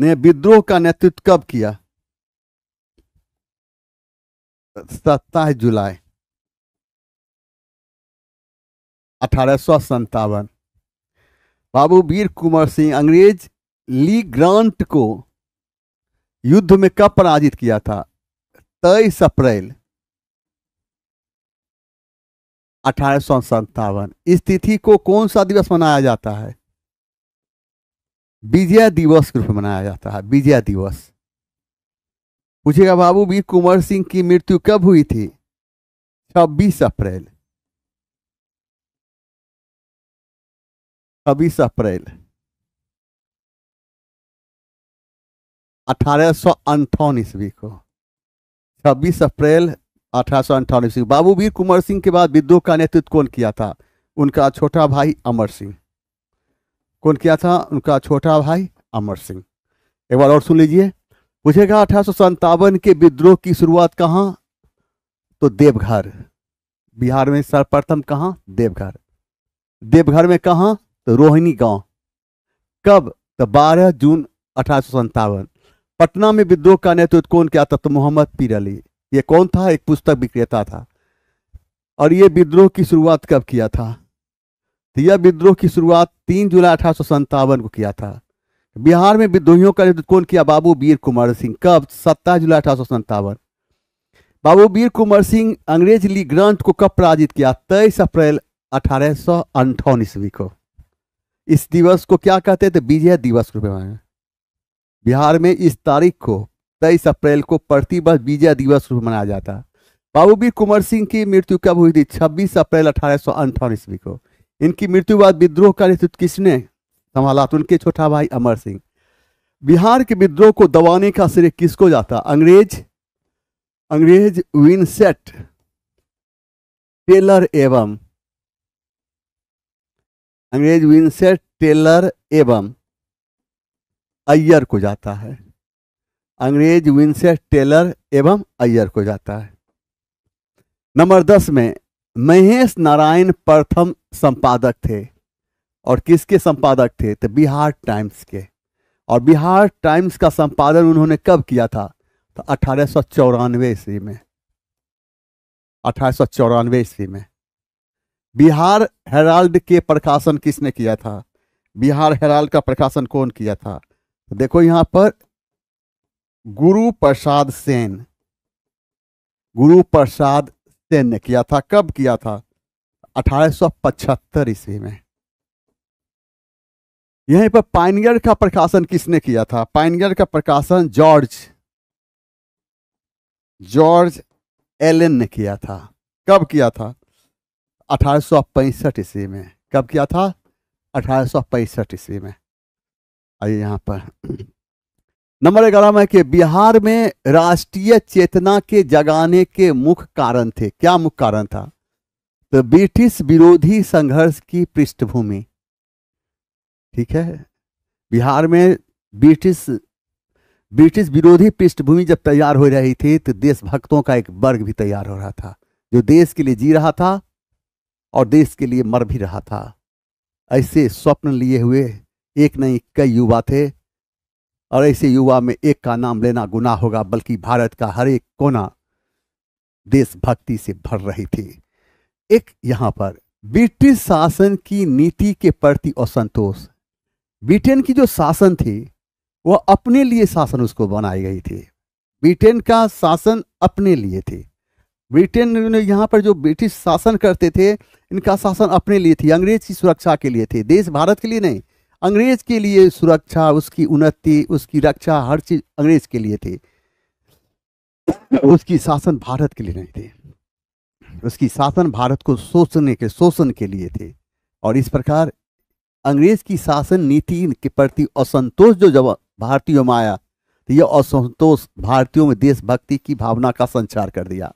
ने विद्रोह का नेतृत्व कब किया सत्ताईस जुलाई अठारह बाबू वीर कुंवर सिंह अंग्रेज ली ग्रांट को युद्ध में कब पराजित किया था तेईस अप्रैल अठारह इस तिथि को कौन सा दिवस मनाया जाता है विजय दिवस के रूप में मनाया जाता है विजय दिवस पूछेगा बाबू वीर कुंवर सिंह की मृत्यु कब हुई थी 26 अप्रैल छब्बीस अप्रैल अठारह सौ अंठावन ईस्वी को छब्बीस अप्रैल अठारह सौ अंठावन ईस्वी बाबू वीर कुमार सिंह के बाद विद्रोह का नेतृत्व कौन किया था उनका छोटा भाई अमर सिंह कौन किया था उनका छोटा भाई अमर सिंह एक बार और सुन लीजिए पूछेगा अठारह सौ के विद्रोह की शुरुआत कहाँ तो देवघर बिहार में सर्वप्रथम कहाँ देवघर देवघर में कहाँ तो रोहिणी गांव कब तो 12 जून अठारह पटना में विद्रोह का नेतृत्व कौन किया था तो मोहम्मद पीर अली ये कौन था एक पुस्तक विक्रेता था और ये विद्रोह की शुरुआत कब किया था तो यह विद्रोह की शुरुआत तीन जुलाई अठारह को किया था बिहार में विद्रोहियों का नेतृत्व कौन किया बाबू वीर कुंवर सिंह कब सत्ताईस जुलाई अठारह बाबू वीर कुंवर सिंह अंग्रेज ली ग्रंथ को कब पराजित किया तेईस अप्रैल अठारह सौ ईस्वी को इस दिवस को क्या कहते थे तो विजय दिवस रूप में बिहार में इस तारीख को तेईस अप्रैल को प्रति वर्ष विजय दिवस रूप मनाया जाता बाबू बाबूवीर कुंवर सिंह की मृत्यु कब हुई थी छब्बीस अप्रैल अठारह सौ अंठावन ईस्वी को इनकी मृत्यु बाद विद्रोह का नेतृत्व किसने संभाला तो उनके छोटा भाई अमर सिंह बिहार के विद्रोह को दबाने का श्रेय किसको जाता अंग्रेज अंग्रेज विनसेट टेलर एवं अंग्रेज विंसेट टेलर एवं अय्यर को जाता है अंग्रेज विंसेट टेलर एवं अय्यर को जाता है नंबर दस में महेश नारायण प्रथम संपादक थे और किसके संपादक थे तो बिहार टाइम्स के और बिहार टाइम्स का संपादन उन्होंने कब किया था तो अठारह ईस्वी में अठारह ईस्वी में बिहार हेराल्ड के प्रकाशन किसने किया था बिहार हेराल्ड का प्रकाशन कौन किया था तो देखो यहाँ पर गुरु प्रसाद सेन गुरु प्रसाद सेन ने किया था कब किया था 1875 ईस्वी में यहीं पर पाइनियर का प्रकाशन किसने किया था पाइनियर का प्रकाशन जॉर्ज जॉर्ज एलन ने किया था कब किया था अठारह ईस्वी में कब किया था अठारह ईस्वी में आइए यहाँ पर नंबर ग्यारह में कि बिहार में राष्ट्रीय चेतना के जगाने के मुख्य कारण थे क्या मुख्य कारण था तो ब्रिटिश विरोधी संघर्ष की पृष्ठभूमि ठीक है बिहार में ब्रिटिश ब्रिटिश विरोधी पृष्ठभूमि जब तैयार हो रही थी तो देशभक्तों का एक वर्ग भी तैयार हो रहा था जो देश के लिए जी रहा था और देश के लिए मर भी रहा था ऐसे स्वप्न लिए हुए एक नहीं कई युवा थे और ऐसे युवा में एक का नाम लेना गुनाह होगा बल्कि भारत का हर एक कोना देशभक्ति से भर रही थी एक यहां पर ब्रिटिश शासन की नीति के प्रति असंतोष ब्रिटेन की जो शासन थी वह अपने लिए शासन उसको बनाई गई थी ब्रिटेन का शासन अपने लिए थी ब्रिटेन यहाँ पर जो ब्रिटिश शासन करते थे इनका शासन अपने लिए थी अंग्रेज की सुरक्षा के लिए थे देश भारत के लिए नहीं अंग्रेज के लिए सुरक्षा उसकी उन्नति उसकी रक्षा हर चीज अंग्रेज के लिए थी उसकी शासन भारत के लिए नहीं थे उसकी शासन भारत को शोषने के शोषण के लिए थे और इस प्रकार अंग्रेज की शासन नीति के प्रति असंतोष जो जब भारतीयों में आया तो यह असंतोष भारतीयों में देशभक्ति की भावना का संचार कर दिया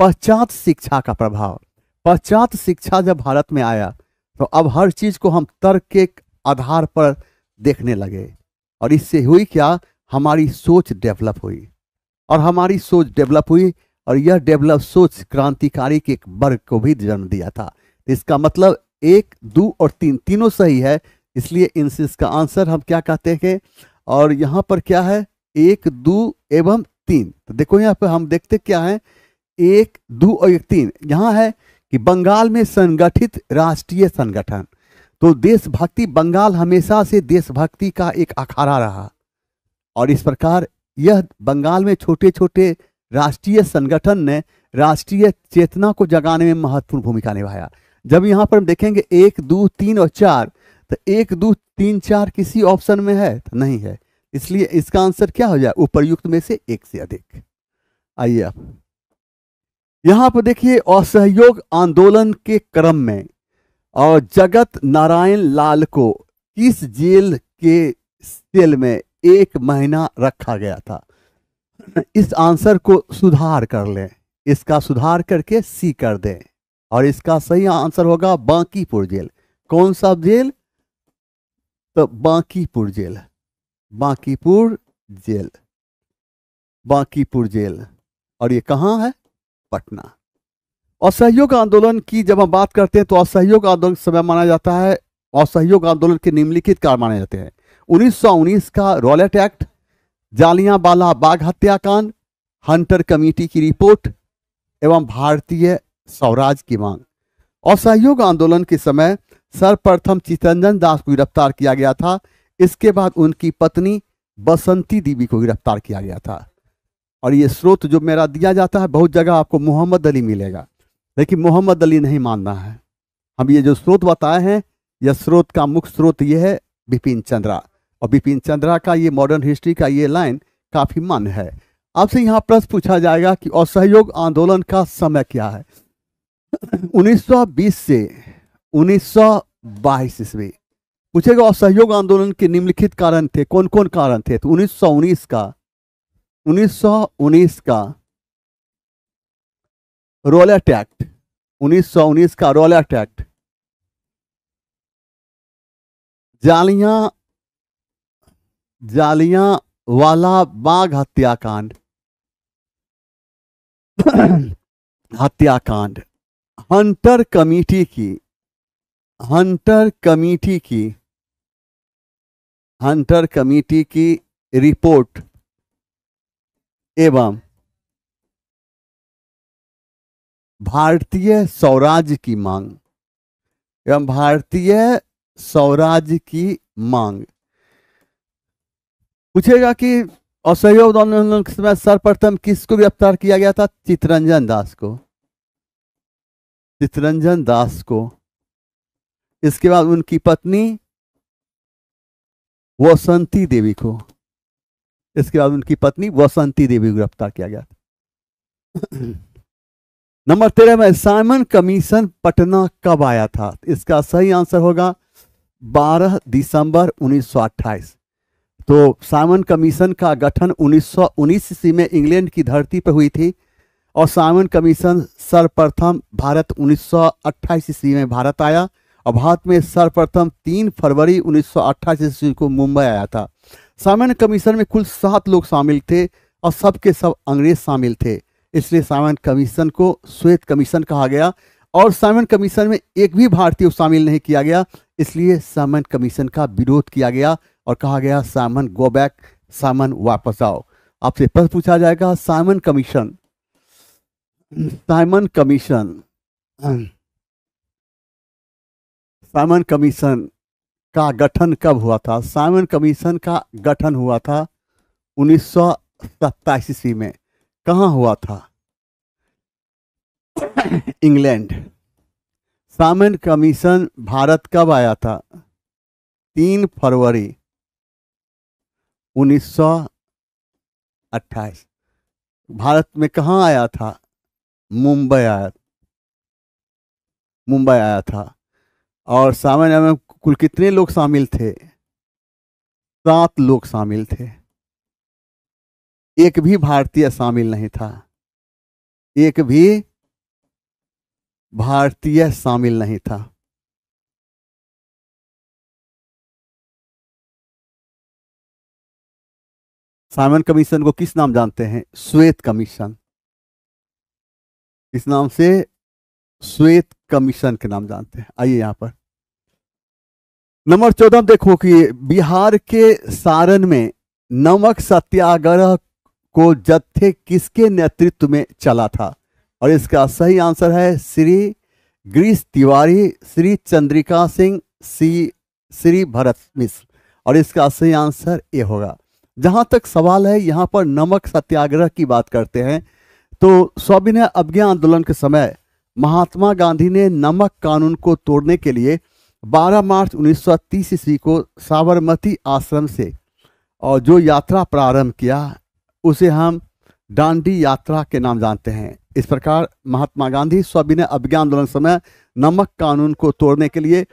पश्चात शिक्षा का प्रभाव पश्चात शिक्षा जब भारत में आया तो अब हर चीज को हम तर्क के आधार पर देखने लगे और इससे हुई क्या हमारी सोच डेवलप हुई और हमारी सोच डेवलप हुई और यह डेवलप सोच क्रांतिकारी के एक वर्ग को भी जन्म दिया था इसका मतलब एक दो और तीन तीनों सही है इसलिए इनसे इसका आंसर हम क्या कहते हैं और यहाँ पर क्या है एक दो एवं तीन तो देखो यहाँ पर हम देखते क्या है एक दो और एक तीन यहाँ है कि बंगाल में संगठित राष्ट्रीय संगठन तो देशभक्ति बंगाल हमेशा से देशभक्ति का एक अखाड़ा रहा और इस प्रकार यह बंगाल में छोटे छोटे राष्ट्रीय संगठन ने राष्ट्रीय चेतना को जगाने में महत्वपूर्ण भूमिका निभाया जब यहाँ पर हम देखेंगे एक दो तीन और चार तो एक दो तीन चार किसी ऑप्शन में है तो नहीं है इसलिए इसका आंसर क्या हो जाए उपरयुक्त में से एक से अधिक आइए आप यहां पर देखिए असहयोग आंदोलन के क्रम में और जगत नारायण लाल को किस जेल के सेल में एक महीना रखा गया था इस आंसर को सुधार कर लें इसका सुधार करके सी कर दें और इसका सही आंसर होगा बांकीपुर जेल कौन सा जेल तो Bankipur jail Bankipur jail Bankipur jail और ये कहाँ है पटना असहयोग आंदोलन की जब हम बात करते हैं तो असहयोग आंदोलन समय माना जाता है असहयोग आंदोलन के निम्नलिखित कारण माने जाते हैं 1919 का रॉलेट एक्ट जालियांवाला बाघ हत्याकांड हंटर कमेटी की रिपोर्ट एवं भारतीय स्वराज की मांग असहयोग आंदोलन के समय सर्वप्रथम चितरंजन दास को गिरफ्तार किया गया था इसके बाद उनकी पत्नी बसंती देवी को गिरफ्तार किया गया था और ये स्रोत जो मेरा दिया जाता है बहुत जगह आपको मोहम्मद अली मिलेगा लेकिन मोहम्मद अली नहीं मानना है हम ये जो स्रोत बताए हैं यह स्रोत का मुख्य स्रोत ये है बिपिन चंद्रा और बिपिन चंद्रा का ये मॉडर्न हिस्ट्री का ये लाइन काफ़ी मान्य है आपसे यहाँ प्रश्न पूछा जाएगा कि असहयोग आंदोलन का समय क्या है 1920 से 1922 ईस्वी पूछेगा असहयोग आंदोलन के निम्नलिखित कारण थे कौन कौन कारण थे तो 1919 का 1919 का रोलेट एक्ट 1919 का रोलेट एक्ट जालिया जालिया वाला बाघ हत्याकांड हत्याकांड हंटर कमेटी की हंटर कमेटी की हंटर कमेटी की रिपोर्ट एवं भारतीय स्वराज की मांग एवं भारतीय स्वराज की मांग पूछेगा कि असहयोग आंदोलन के समय सर्वप्रथम किसको गिरफ्तार किया गया था चितरंजन दास को चित्रंजन दास को इसके बाद उनकी पत्नी वसंती देवी को इसके बाद उनकी पत्नी वसंती देवी को गिरफ्तार किया गया था नंबर तेरह में साइमन कमीशन पटना कब आया था इसका सही आंसर होगा 12 दिसंबर 1928 तो साइमन कमीशन का गठन 1919 ईस्वी में इंग्लैंड की धरती पर हुई थी और साइमन कमीशन सर्वप्रथम भारत 1928 ईस्वी में भारत आया और भारत में सर्वप्रथम 3 फरवरी 1928 ईस्वी को मुंबई आया था सामान्य कमीशन में कुल सात लोग शामिल थे और सबके सब अंग्रेज शामिल थे इसलिए सामान्य कमीशन को श्वेत कमीशन कहा गया और सामान्य कमीशन में एक भी भारतीय शामिल नहीं किया गया इसलिए सामान्य कमीशन का विरोध किया गया और कहा गया सामन गो बैक सामन वापस आओ आपसे प्रश्न पूछा जाएगा Simon commission Simon commission Simon commission का गठन कब हुआ था साइमन कमीशन का गठन हुआ था उन्नीस सौ सत्ताईस ईस्वी में कहा हुआ था इंग्लैंड साइमन कमीशन भारत कब आया था तीन फरवरी उन्नीस सौ अट्ठाईस भारत में कहाँ आया था मुंबई आया मुंबई आया था और सामान्य कुल कितने लोग शामिल थे सात लोग शामिल थे एक भी भारतीय शामिल नहीं था एक भी भारतीय शामिल नहीं था साइमन कमीशन को किस नाम जानते हैं श्वेत कमीशन इस नाम से श्वेत कमीशन के नाम जानते हैं आइए यहां पर नंबर चौदह देखो कि बिहार के सारण में नमक सत्याग्रह को जत्थे किसके नेतृत्व में चला था और इसका सही आंसर है श्री ग्रीस तिवारी श्री चंद्रिका सिंह सी श्री भरत मिश्र और इसका सही आंसर ये होगा जहां तक सवाल है यहां पर नमक सत्याग्रह की बात करते हैं तो स्वाभिनय अवज्ञा आंदोलन के समय महात्मा गांधी ने नमक कानून को तोड़ने के लिए 12 मार्च 1930 ईस्वी को साबरमती आश्रम से और जो यात्रा प्रारंभ किया उसे हम डांडी यात्रा के नाम जानते हैं इस प्रकार महात्मा गांधी स्वाभिनय अभिज्ञान आंदोलन समय नमक कानून को तोड़ने के लिए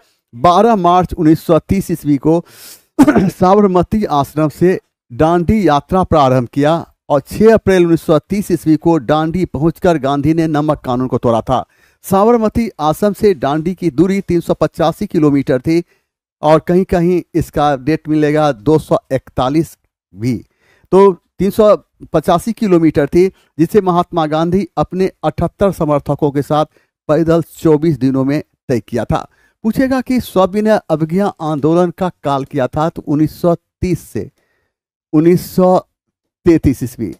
12 मार्च 1930 ईस्वी को साबरमती आश्रम से डांडी यात्रा प्रारंभ किया और 6 अप्रैल 1930 ईस्वी को डांडी पहुंचकर गांधी ने नमक कानून को तोड़ा था साबरमती आश्रम से डांडी की दूरी तीन किलोमीटर थी और कहीं कहीं इसका डेट मिलेगा 241 भी तो तीन किलोमीटर थी जिसे महात्मा गांधी अपने 78 समर्थकों के साथ पैदल 24 दिनों में तय किया था पूछेगा कि स्वाभिनय अवज्ञा आंदोलन का काल किया था तो 1930 से 1933 ईस्वी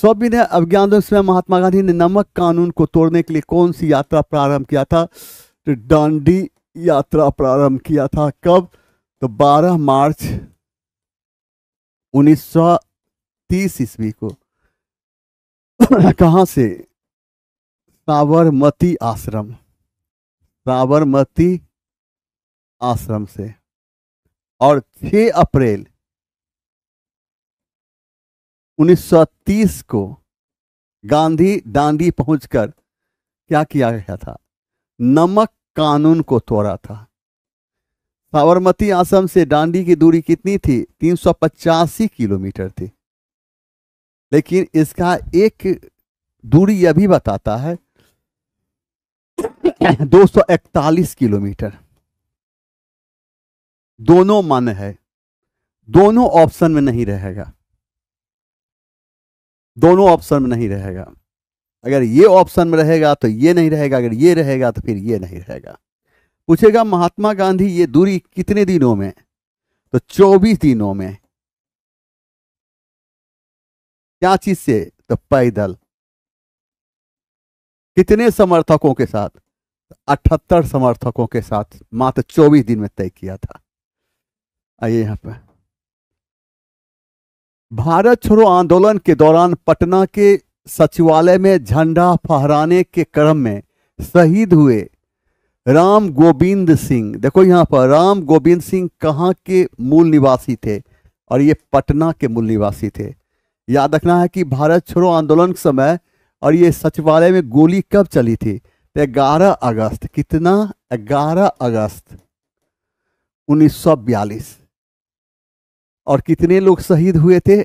स्वविनय अभियान में महात्मा गांधी ने नमक कानून को तोड़ने के लिए कौन सी यात्रा प्रारंभ किया था तो डांडी यात्रा प्रारंभ किया था कब तो 12 मार्च 1930 ईस्वी को कहा से साबरमती आश्रम साबरमती आश्रम से और 6 अप्रैल 1930 को गांधी दांडी पहुंचकर क्या किया गया था नमक कानून को तोड़ा था साबरमती आश्रम से डांडी की दूरी कितनी थी तीन किलोमीटर थी लेकिन इसका एक दूरी यह भी बताता है 241 किलोमीटर दोनों मन है दोनों ऑप्शन में नहीं रहेगा दोनों ऑप्शन में नहीं रहेगा अगर ये ऑप्शन में रहेगा तो ये नहीं रहेगा अगर ये रहेगा तो फिर ये नहीं रहेगा पूछेगा महात्मा गांधी ये दूरी कितने दिनों में तो 24 दिनों में क्या चीज से तो पैदल कितने समर्थकों के साथ अठहत्तर समर्थकों के साथ मात्र 24 दिन में तय किया था आइए यहां पर भारत छोड़ो आंदोलन के दौरान पटना के सचिवालय में झंडा फहराने के क्रम में शहीद हुए राम गोविंद सिंह देखो यहाँ पर राम गोविंद सिंह कहाँ के मूल निवासी थे और ये पटना के मूल निवासी थे याद रखना है कि भारत छोड़ो आंदोलन के समय और ये सचिवालय में गोली कब चली थी तो ग्यारह अगस्त कितना ग्यारह अगस्त बयालीस और कितने लोग शहीद हुए थे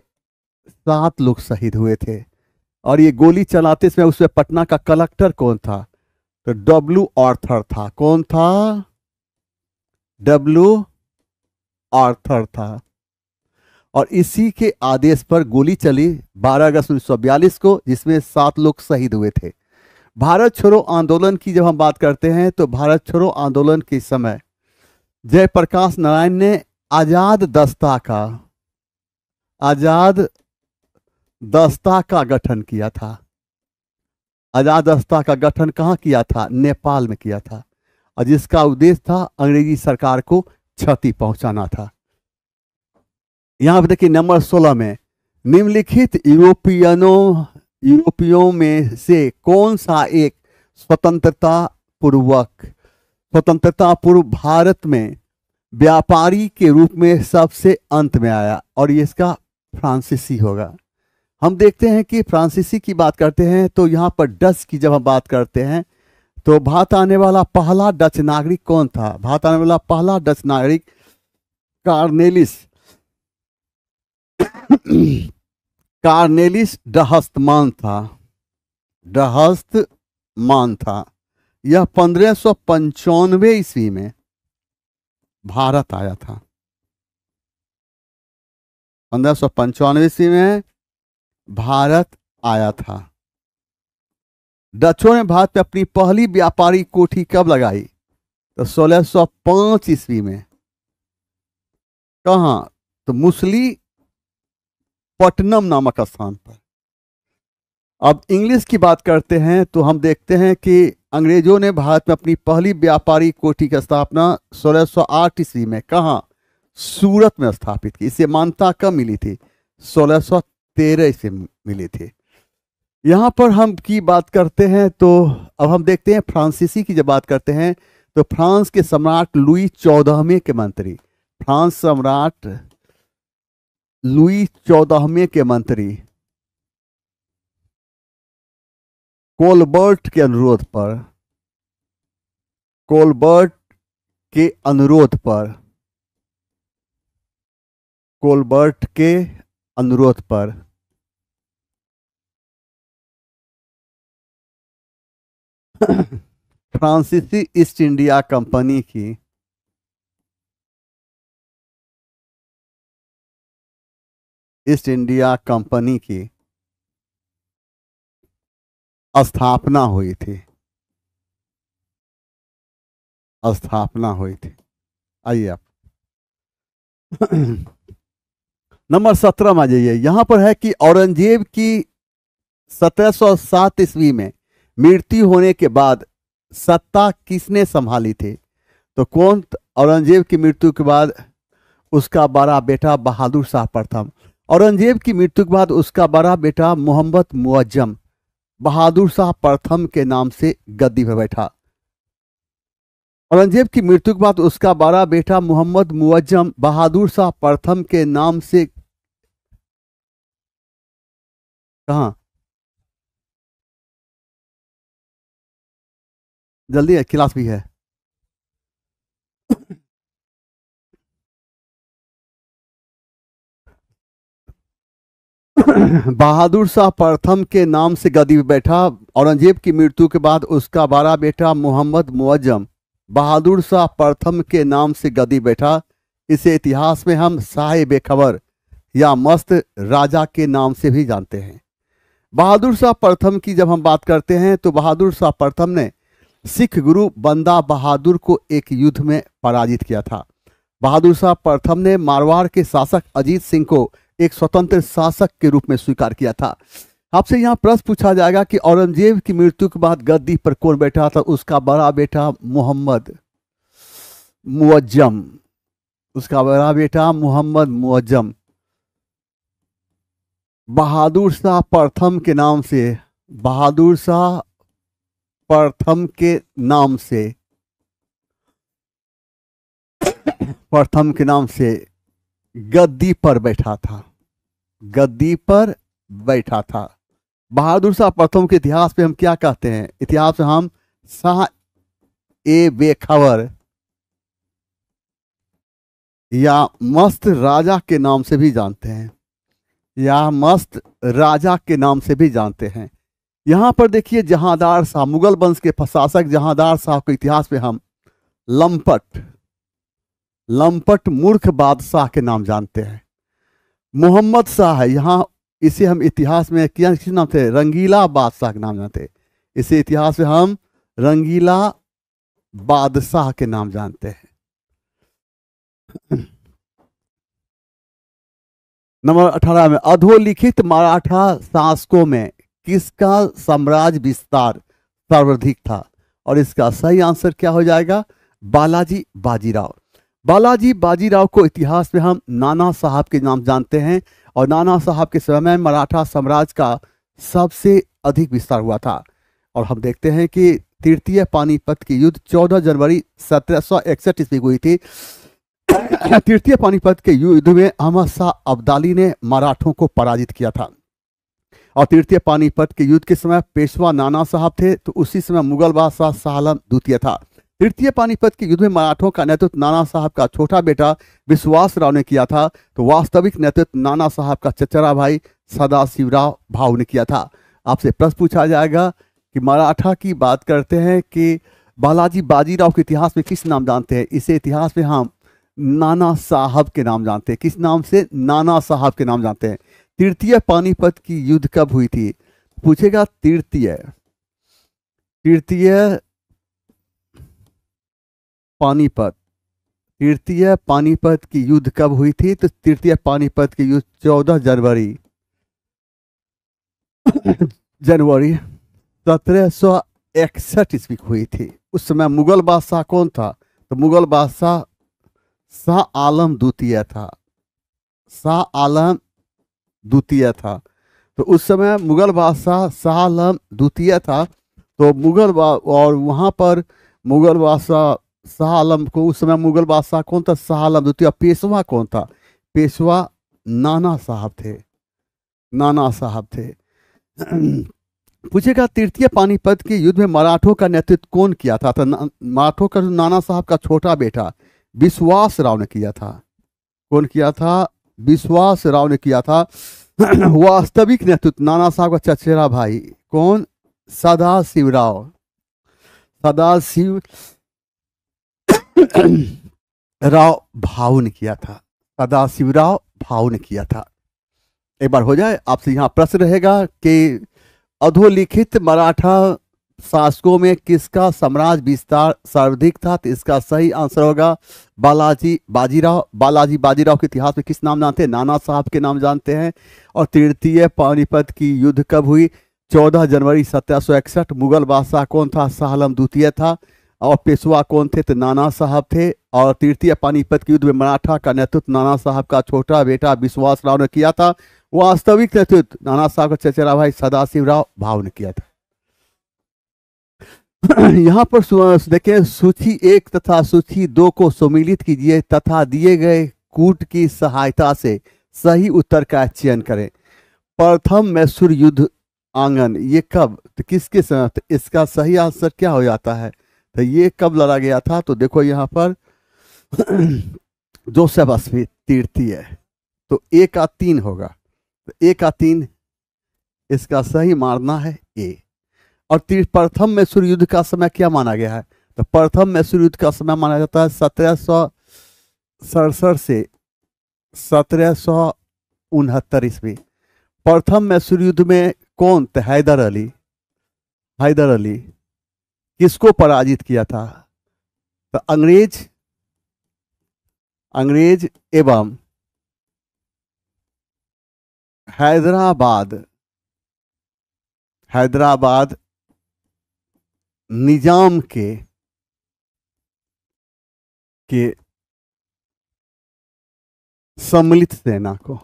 सात लोग शहीद हुए थे और ये गोली चलाते समय उसमें पटना का कलेक्टर कौन था तो डब्लू आर्थर था कौन था डब्लू आर्थर था और इसी के आदेश पर गोली चली 12 अगस्त उन्नीस को जिसमें सात लोग शहीद हुए थे भारत छोड़ो आंदोलन की जब हम बात करते हैं तो भारत छोड़ो आंदोलन के समय जयप्रकाश नारायण ने आज़ाद दस्ता का आज़ाद दस्ता का गठन किया था आज़ाद दस्ता का गठन कहाँ किया था नेपाल में किया था और जिसका उद्देश्य था अंग्रेजी सरकार को क्षति पहुंचाना था यहाँ पर देखिए नंबर सोलह में निम्नलिखित यूरोपियनों यूरोपियों में से कौन सा एक स्वतंत्रता पूर्वक स्वतंत्रता पूर्व भारत में व्यापारी के रूप में सबसे अंत में आया और ये इसका फ्रांसीसी होगा हम देखते हैं कि फ्रांसीसी की बात करते हैं तो यहाँ पर डच की जब हम बात करते हैं तो भारत आने वाला पहला डच नागरिक कौन था भारत आने वाला पहला डच नागरिक कार्नेलिस कार्नेलिस डहस्तमान था डहस्तमान था यह पंद्रह सौ पंचानवे ईस्वी में भारत आया था पंद्रह सौ पंचानवे ईस्वी में भारत आया था डचों ने भारत में अपनी पहली व्यापारी कोठी कब लगाई तो 1605 ईस्वी में कहा तो मुसली पटनम नामक स्थान पर अब इंग्लिश की बात करते हैं तो हम देखते हैं कि अंग्रेजों ने भारत में अपनी पहली व्यापारी कोठी की स्थापना 1608 सौ ईस्वी में कहा सूरत में स्थापित की इसे मान्यता कब मिली थी 1613 ईस्वी में मिली थी यहाँ पर हम की बात करते हैं तो अब हम देखते हैं फ्रांसीसी की जब बात करते हैं तो फ्रांस के सम्राट लुई चौदहवें के मंत्री फ्रांस सम्राट लुई चौदहवें के मंत्री कोलबर्ट के अनुरोध पर कोलबर्ट के अनुरोध पर कोलबर्ट के अनुरोध पर फ्रांसीसी ईस्ट इंडिया कंपनी की ईस्ट इंडिया कंपनी की स्थापना हुई थी स्थापना हुई थी आइए आप नंबर सत्रह में आ जाइए यहां पर है कि औरंगजेब की 1707 ईस्वी में मृत्यु होने के बाद सत्ता किसने संभाली थी तो कौन औरंगजेब की मृत्यु के बाद उसका बड़ा बेटा बहादुर शाह प्रथम औरंगजेब की मृत्यु के बाद उसका बड़ा बेटा मोहम्मद मुआजम बहादुर शाह प्रथम के नाम से गद्दी पर बैठा औरंगजेब की मृत्यु के बाद उसका बड़ा बेटा मोहम्मद मुअज्जम बहादुर शाह प्रथम के नाम से कहा जल्दी है क्लास भी है बहादुर शाह प्रथम के नाम से गदी पर बैठा औरंगजेब की मृत्यु के बाद उसका बारह बेटा मोहम्मद मुअज्जम बहादुर शाह प्रथम के नाम से गदी बैठा इसे इतिहास में हम शाह बेखबर या मस्त राजा के नाम से भी जानते हैं बहादुर शाह प्रथम की जब हम बात करते हैं तो बहादुर शाह प्रथम ने सिख गुरु बंदा बहादुर को एक युद्ध में पराजित किया था बहादुर शाह प्रथम ने मारवाड़ के शासक अजीत सिंह को एक स्वतंत्र शासक के रूप में स्वीकार किया था आपसे यहाँ प्रश्न पूछा जाएगा कि औरंगजेब की मृत्यु के बाद गद्दी पर कौन बैठा था उसका बड़ा बेटा मोहम्मद मुअज्जम उसका बड़ा बेटा मोहम्मद मुअज्जम बहादुर शाह प्रथम के नाम से बहादुर शाह प्रथम के नाम से प्रथम के नाम से गद्दी पर बैठा था गद्दी पर बैठा था बहादुर शाह प्रथम के इतिहास पे हम क्या कहते हैं इतिहास में हम शाह ए बेखबर या मस्त राजा के नाम से भी जानते हैं या मस्त राजा के नाम से भी जानते हैं यहाँ पर देखिए जहादार शाह मुगल वंश के प्रशासक जहादार शाह के इतिहास में हम लंपट लंपट मूर्ख बादशाह के नाम जानते हैं मोहम्मद शाह है यहाँ इसे हम इतिहास में क्या किस नाम थे रंगीला बादशाह के नाम जानते हैं इसे इतिहास में हम रंगीला बादशाह के नाम जानते हैं नंबर अठारह में अधोलिखित मराठा शासकों में किसका साम्राज्य विस्तार सर्वाधिक था और इसका सही आंसर क्या हो जाएगा बालाजी बाजीराव बालाजी बाजीराव को इतिहास में हम नाना साहब के नाम जानते हैं और नाना साहब के समय में मराठा साम्राज्य का सबसे अधिक विस्तार हुआ था और हम देखते हैं कि तृतीय पानीपत की युद्ध 14 जनवरी सत्रह सौ इकसठ ईस्वी हुई थी तृतीय पानीपत के युद्ध में अहमद शाह अब्दाली ने मराठों को पराजित किया था और तृतीय पानीपत के युद्ध के समय पेशवा नाना साहब थे तो उसी समय मुगल बादशाह शाह द्वितीय था तृतीय पानीपत के युद्ध में मराठों का नेतृत्व नाना साहब का छोटा बेटा विश्वास राव ने किया था तो वास्तविक नेतृत्व नाना साहब का चचरा भाई सदाशिवराव भाव ने किया था आपसे प्रश्न पूछा जाएगा कि मराठा की बात करते हैं कि बालाजी बाजीराव के इतिहास में किस नाम जानते हैं इसे इतिहास में हम नाना साहब के नाम जानते हैं किस नाम से नाना साहब के नाम जानते हैं तृतीय पानीपत की युद्ध कब हुई थी पूछेगा तृतीय तृतीय पानीपत तृतीय पानीपत की युद्ध कब हुई थी तो तृतीय पानीपत की युद्ध चौदह जनवरी जनवरी सत्रह सौ इकसठ ईस्वी हुई थी उस समय मुगल बादशाह कौन था तो मुगल बादशाह शाह आलम द्वितीय था शाह आलम द्वितीय था तो उस समय मुगल बादशाह शाह आलम द्वितीय था तो मुगल और वहाँ पर मुगल बादशाह शाह आलम को उस समय मुगल बादशाह कौन था शाह आलम द्वितीय पेशवा कौन था पेशवा नाना साहब थे नाना साहब थे पूछेगा तृतीय पानीपत के युद्ध में मराठों का नेतृत्व कौन किया था तो मराठों का नाना साहब का छोटा बेटा विश्वास राव ने किया था कौन किया था विश्वास राव ने किया था वास्तविक नेतृत्व नाना साहब का चचेरा भाई कौन सदा शिव राव सदा शिव राव भाव ने किया था सदा शिवराव भाव ने किया था एक बार हो जाए आपसे यहाँ प्रश्न रहेगा कि अधोलिखित मराठा शासकों में किसका साम्राज्य विस्तार सर्वाधिक था तो इसका सही आंसर होगा बालाजी बाजीराव बालाजी बाजीराव के इतिहास में किस नाम जानते हैं नाना साहब के नाम जानते हैं और तृतीय पानीपत की युद्ध कब हुई 14 जनवरी सत्रह मुगल बादशाह कौन था शाहम द्वितीय था और पेशवा कौन थे तो नाना साहब थे और तृतीय पानीपत के युद्ध में मराठा का नेतृत्व नाना साहब का छोटा बेटा विश्वास राव ने किया था वास्तविक नेतृत्व नाना साहब का चचेरा भाई सदाशिव राव भाव ने किया था यहाँ पर देखें सूची एक तथा सूची दो को सम्मिलित कीजिए तथा दिए गए कूट की सहायता से सही उत्तर का चयन करें प्रथम मैसूर युद्ध आंगन ये कब तो किसके समय तो इसका सही आंसर क्या हो जाता है तो ये कब लड़ा गया था तो देखो यहाँ पर जोसेफ स्मिथ तीर्थी है तो एक का तीन होगा तो एक का तीन इसका सही मारना है ए और प्रथम में सूर्य युद्ध का समय क्या माना गया है तो प्रथम में सूर्य युद्ध का समय माना जाता है सत्रह सौ सड़सठ से सत्रह सौ उनहत्तर ईस्वी प्रथम में सूर्य युद्ध में कौन थे तो हैदर अली हैदर अली किसको पराजित किया था तो अंग्रेज अंग्रेज एवं हैदराबाद हैदराबाद निजाम के के सम्मिलित सेना को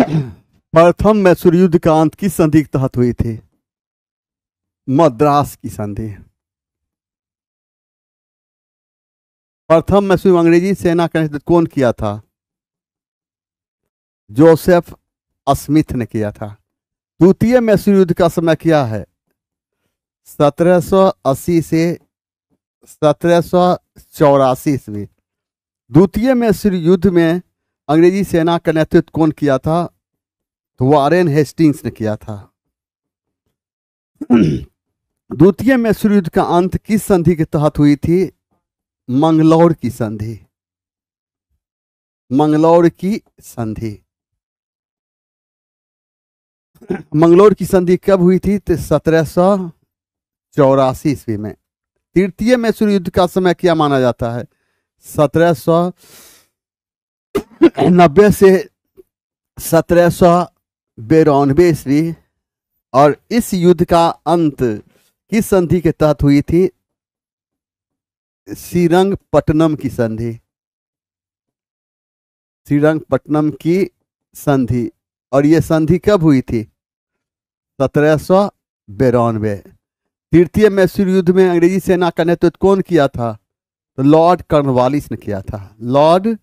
प्रथम मैसूर युद्ध का अंत किस संधि के तहत हुई थी मद्रास की संधि प्रथम मैसूम अंग्रेजी सेना का नेतृत्व कौन किया था जोसेफ स्मिथ ने किया था द्वितीय मैसूर युद्ध का समय क्या है 1780 से सत्रह सौ चौरासी ईस्वी द्वितीय मैसूर युद्ध में अंग्रेजी सेना का नेतृत्व कौन किया था वारेन हेस्टिंग्स ने किया था द्वितीय मैसूर युद्ध का अंत किस संधि के तहत हुई थी मंगलौर की संधि मंगलौर की संधि मंगलौर की संधि कब हुई थी तो सत्रह सौ चौरासी ईस्वी में तृतीय मैसूर युद्ध का समय क्या माना जाता है सत्रह सौ नब्बे से सत्रह सौ बिरानवे ईस्वी और इस युद्ध का अंत किस संधि के तहत हुई थी पटनम की संधि पटनम की संधि और यह संधि कब हुई थी सत्रह सौ बिरानवे तृतीय मैसूर युद्ध में अंग्रेजी सेना का नेतृत्व कौन किया था तो लॉर्ड कर्नवालिस ने किया था लॉर्ड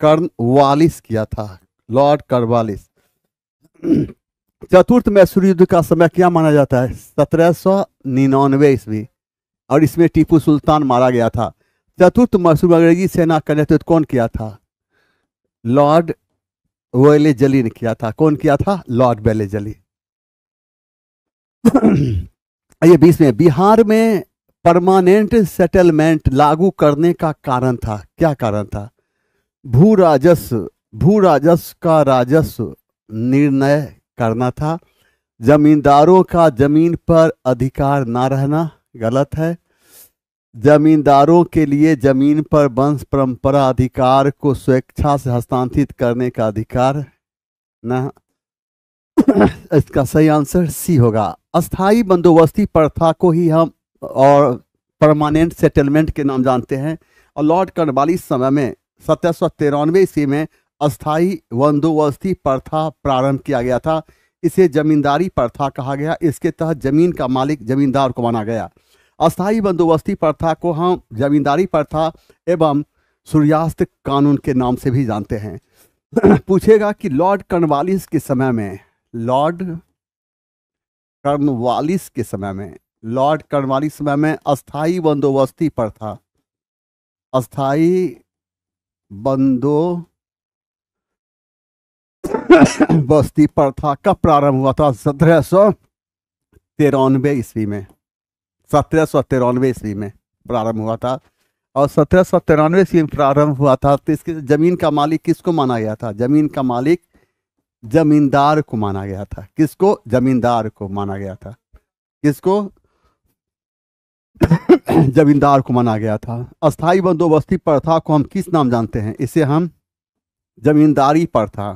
कर्नवालिस किया था लॉर्ड कर्नवालिस चतुर्थ में सूर्य का समय क्या माना जाता है सत्रह सौ निन्यानवे ईस्वी और इसमें टीपू सुल्तान मारा गया था चतुर्थ मैसूर अंग्रेजी सेना का नेतृत्व कौन किया था लॉर्ड वेले जली ने किया था कौन किया था लॉर्ड वेले जली ये बीस में बिहार में परमानेंट सेटलमेंट लागू करने का कारण था क्या कारण था भू राजस्व भू राजस्व का राजस्व निर्णय करना था जमींदारों का जमीन पर अधिकार ना रहना गलत है जमींदारों के लिए जमीन पर वंश परंपरा अधिकार को स्वेच्छा से हस्तांतरित करने का अधिकार न इसका सही आंसर सी होगा अस्थाई बंदोबस्ती प्रथा को ही हम और परमानेंट सेटलमेंट के नाम जानते हैं और लॉर्ड कर्नवालिस समय में सत्रह सौ तिरानवे ईस्वी में अस्थाई बंदोबस्ती प्रथा प्रारंभ किया गया था इसे जमींदारी प्रथा कहा गया इसके तहत जमीन का मालिक जमींदार को माना गया अस्थाई बंदोबस्ती प्रथा को हम जमींदारी प्रथा एवं सूर्यास्त कानून के नाम से भी जानते हैं पूछेगा कि लॉर्ड कर्नवालिस के समय में लॉर्ड कर्नवालिस के समय में लॉर्ड कर्नवालिस समय में अस्थाई बंदोबस्ती प्रथा अस्थाई बंदो बस्ती प्रथा का प्रारंभ हुआ था सत्रह सौ तिरानवे ईस्वी में सत्रह सौ तिरानवे ईस्वी में प्रारंभ हुआ था और सत्रह सौ तिरानवे ईस्वी में प्रारंभ हुआ था तो इसके जमीन का मालिक किसको माना गया था जमीन का मालिक जमींदार को माना गया था किसको जमींदार को माना गया था किसको जमींदार को माना गया था अस्थाई बंदोबस्ती प्रथा को हम किस नाम जानते हैं इसे हम जमींदारी प्रथा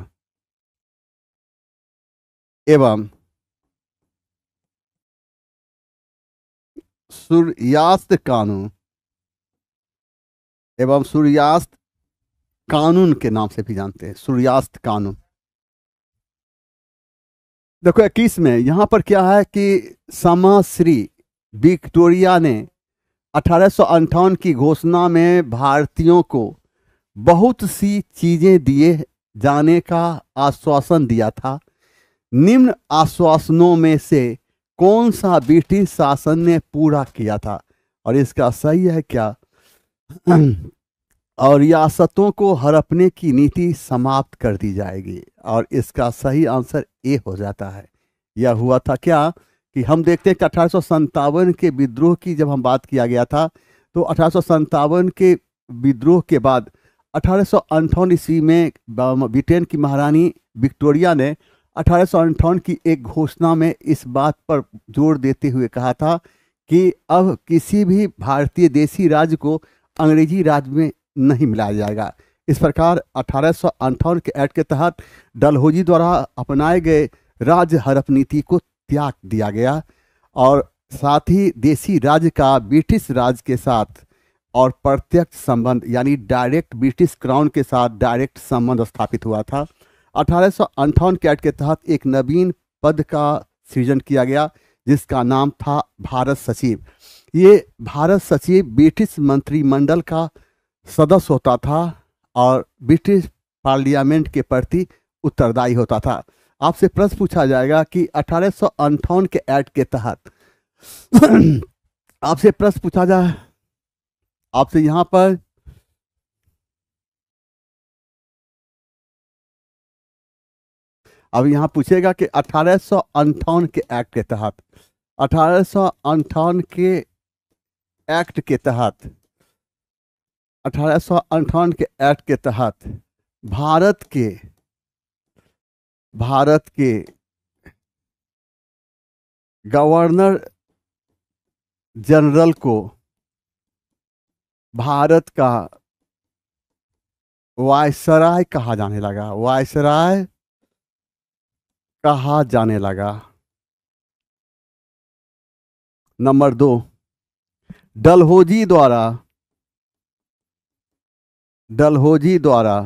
एवं सूर्यास्त कानून एवं सूर्यास्त कानून के नाम से भी जानते हैं सूर्यास्त कानून देखो इक्कीस में यहां पर क्या है कि समाश्री विक्टोरिया ने अठारह की घोषणा में भारतीयों को बहुत सी चीजें दिए जाने का आश्वासन दिया था निम्न आश्वासनों में से कौन सा ब्रिटिश शासन ने पूरा किया था और इसका सही है क्या और रियासतों को हड़पने की नीति समाप्त कर दी जाएगी और इसका सही आंसर ए हो जाता है यह हुआ था क्या कि हम देखते हैं कि अठारह के विद्रोह की जब हम बात किया गया था तो अठारह के विद्रोह के बाद अठारह ईस्वी में ब्रिटेन की महारानी विक्टोरिया ने अठारह की एक घोषणा में इस बात पर जोर देते हुए कहा था कि अब किसी भी भारतीय देशी राज्य को अंग्रेजी राज्य में नहीं मिलाया जाएगा इस प्रकार अठारह के एक्ट के तहत डलहोजी द्वारा अपनाए गए राज्य हड़प नीति को त्याग दिया गया और साथ ही देसी राज्य का ब्रिटिश राज के साथ और प्रत्यक्ष संबंध यानी डायरेक्ट ब्रिटिश क्राउन के साथ डायरेक्ट संबंध स्थापित हुआ था अठारह के एक्ट के तहत एक नवीन पद का सृजन किया गया जिसका नाम था भारत सचिव ये भारत सचिव ब्रिटिश मंत्रिमंडल का सदस्य होता था और ब्रिटिश पार्लियामेंट के प्रति उत्तरदायी होता था आपसे प्रश्न पूछा जाएगा कि अठारह के एक्ट के तहत आपसे प्रश्न पूछा जाए आपसे यहाँ पर अब यहाँ पूछेगा कि अठारह के एक्ट के तहत अठारह के एक्ट के तहत अठारह के एक्ट के तहत भारत के भारत के गवर्नर जनरल को भारत का वायसराय कहा जाने लगा वायसराय कहा जाने लगा नंबर दो डलहोजी द्वारा डलहोजी द्वारा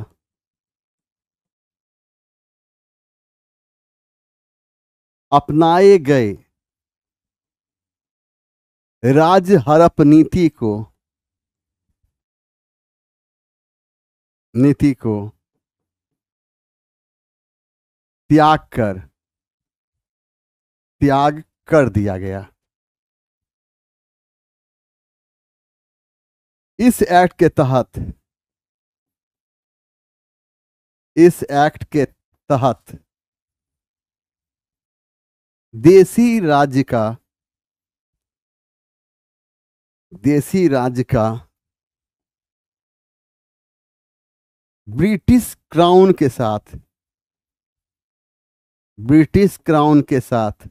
अपनाए गए राज हरप नीति को नीति को त्याग कर त्याग कर दिया गया इस एक्ट के तहत इस एक्ट के तहत देसी राज्य का देसी राज्य का ब्रिटिश क्राउन के साथ ब्रिटिश क्राउन के साथ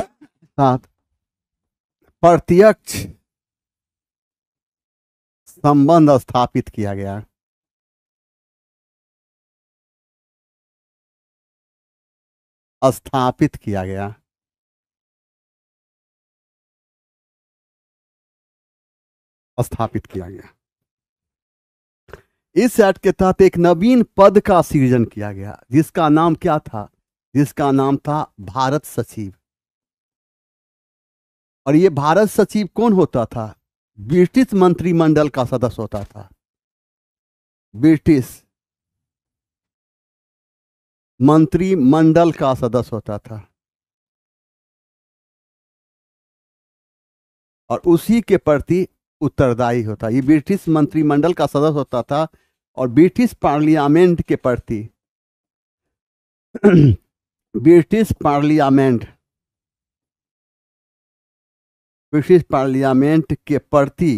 साथ प्रत्यक्ष संबंध स्थापित किया गया स्थापित किया गया स्थापित किया गया इस एक्ट के तहत एक नवीन पद का सृजन किया गया जिसका नाम क्या था जिसका नाम था भारत सचिव और ये भारत सचिव कौन होता था ब्रिटिश मंत्रिमंडल का सदस्य होता था ब्रिटिश मंत्रिमंडल का सदस्य होता था और उसी के प्रति उत्तरदायी होता ये ब्रिटिश मंत्रिमंडल का सदस्य होता था और ब्रिटिश पार्लियामेंट के प्रति ब्रिटिश पार्लियामेंट ब्रिटिश पार्लियामेंट के प्रति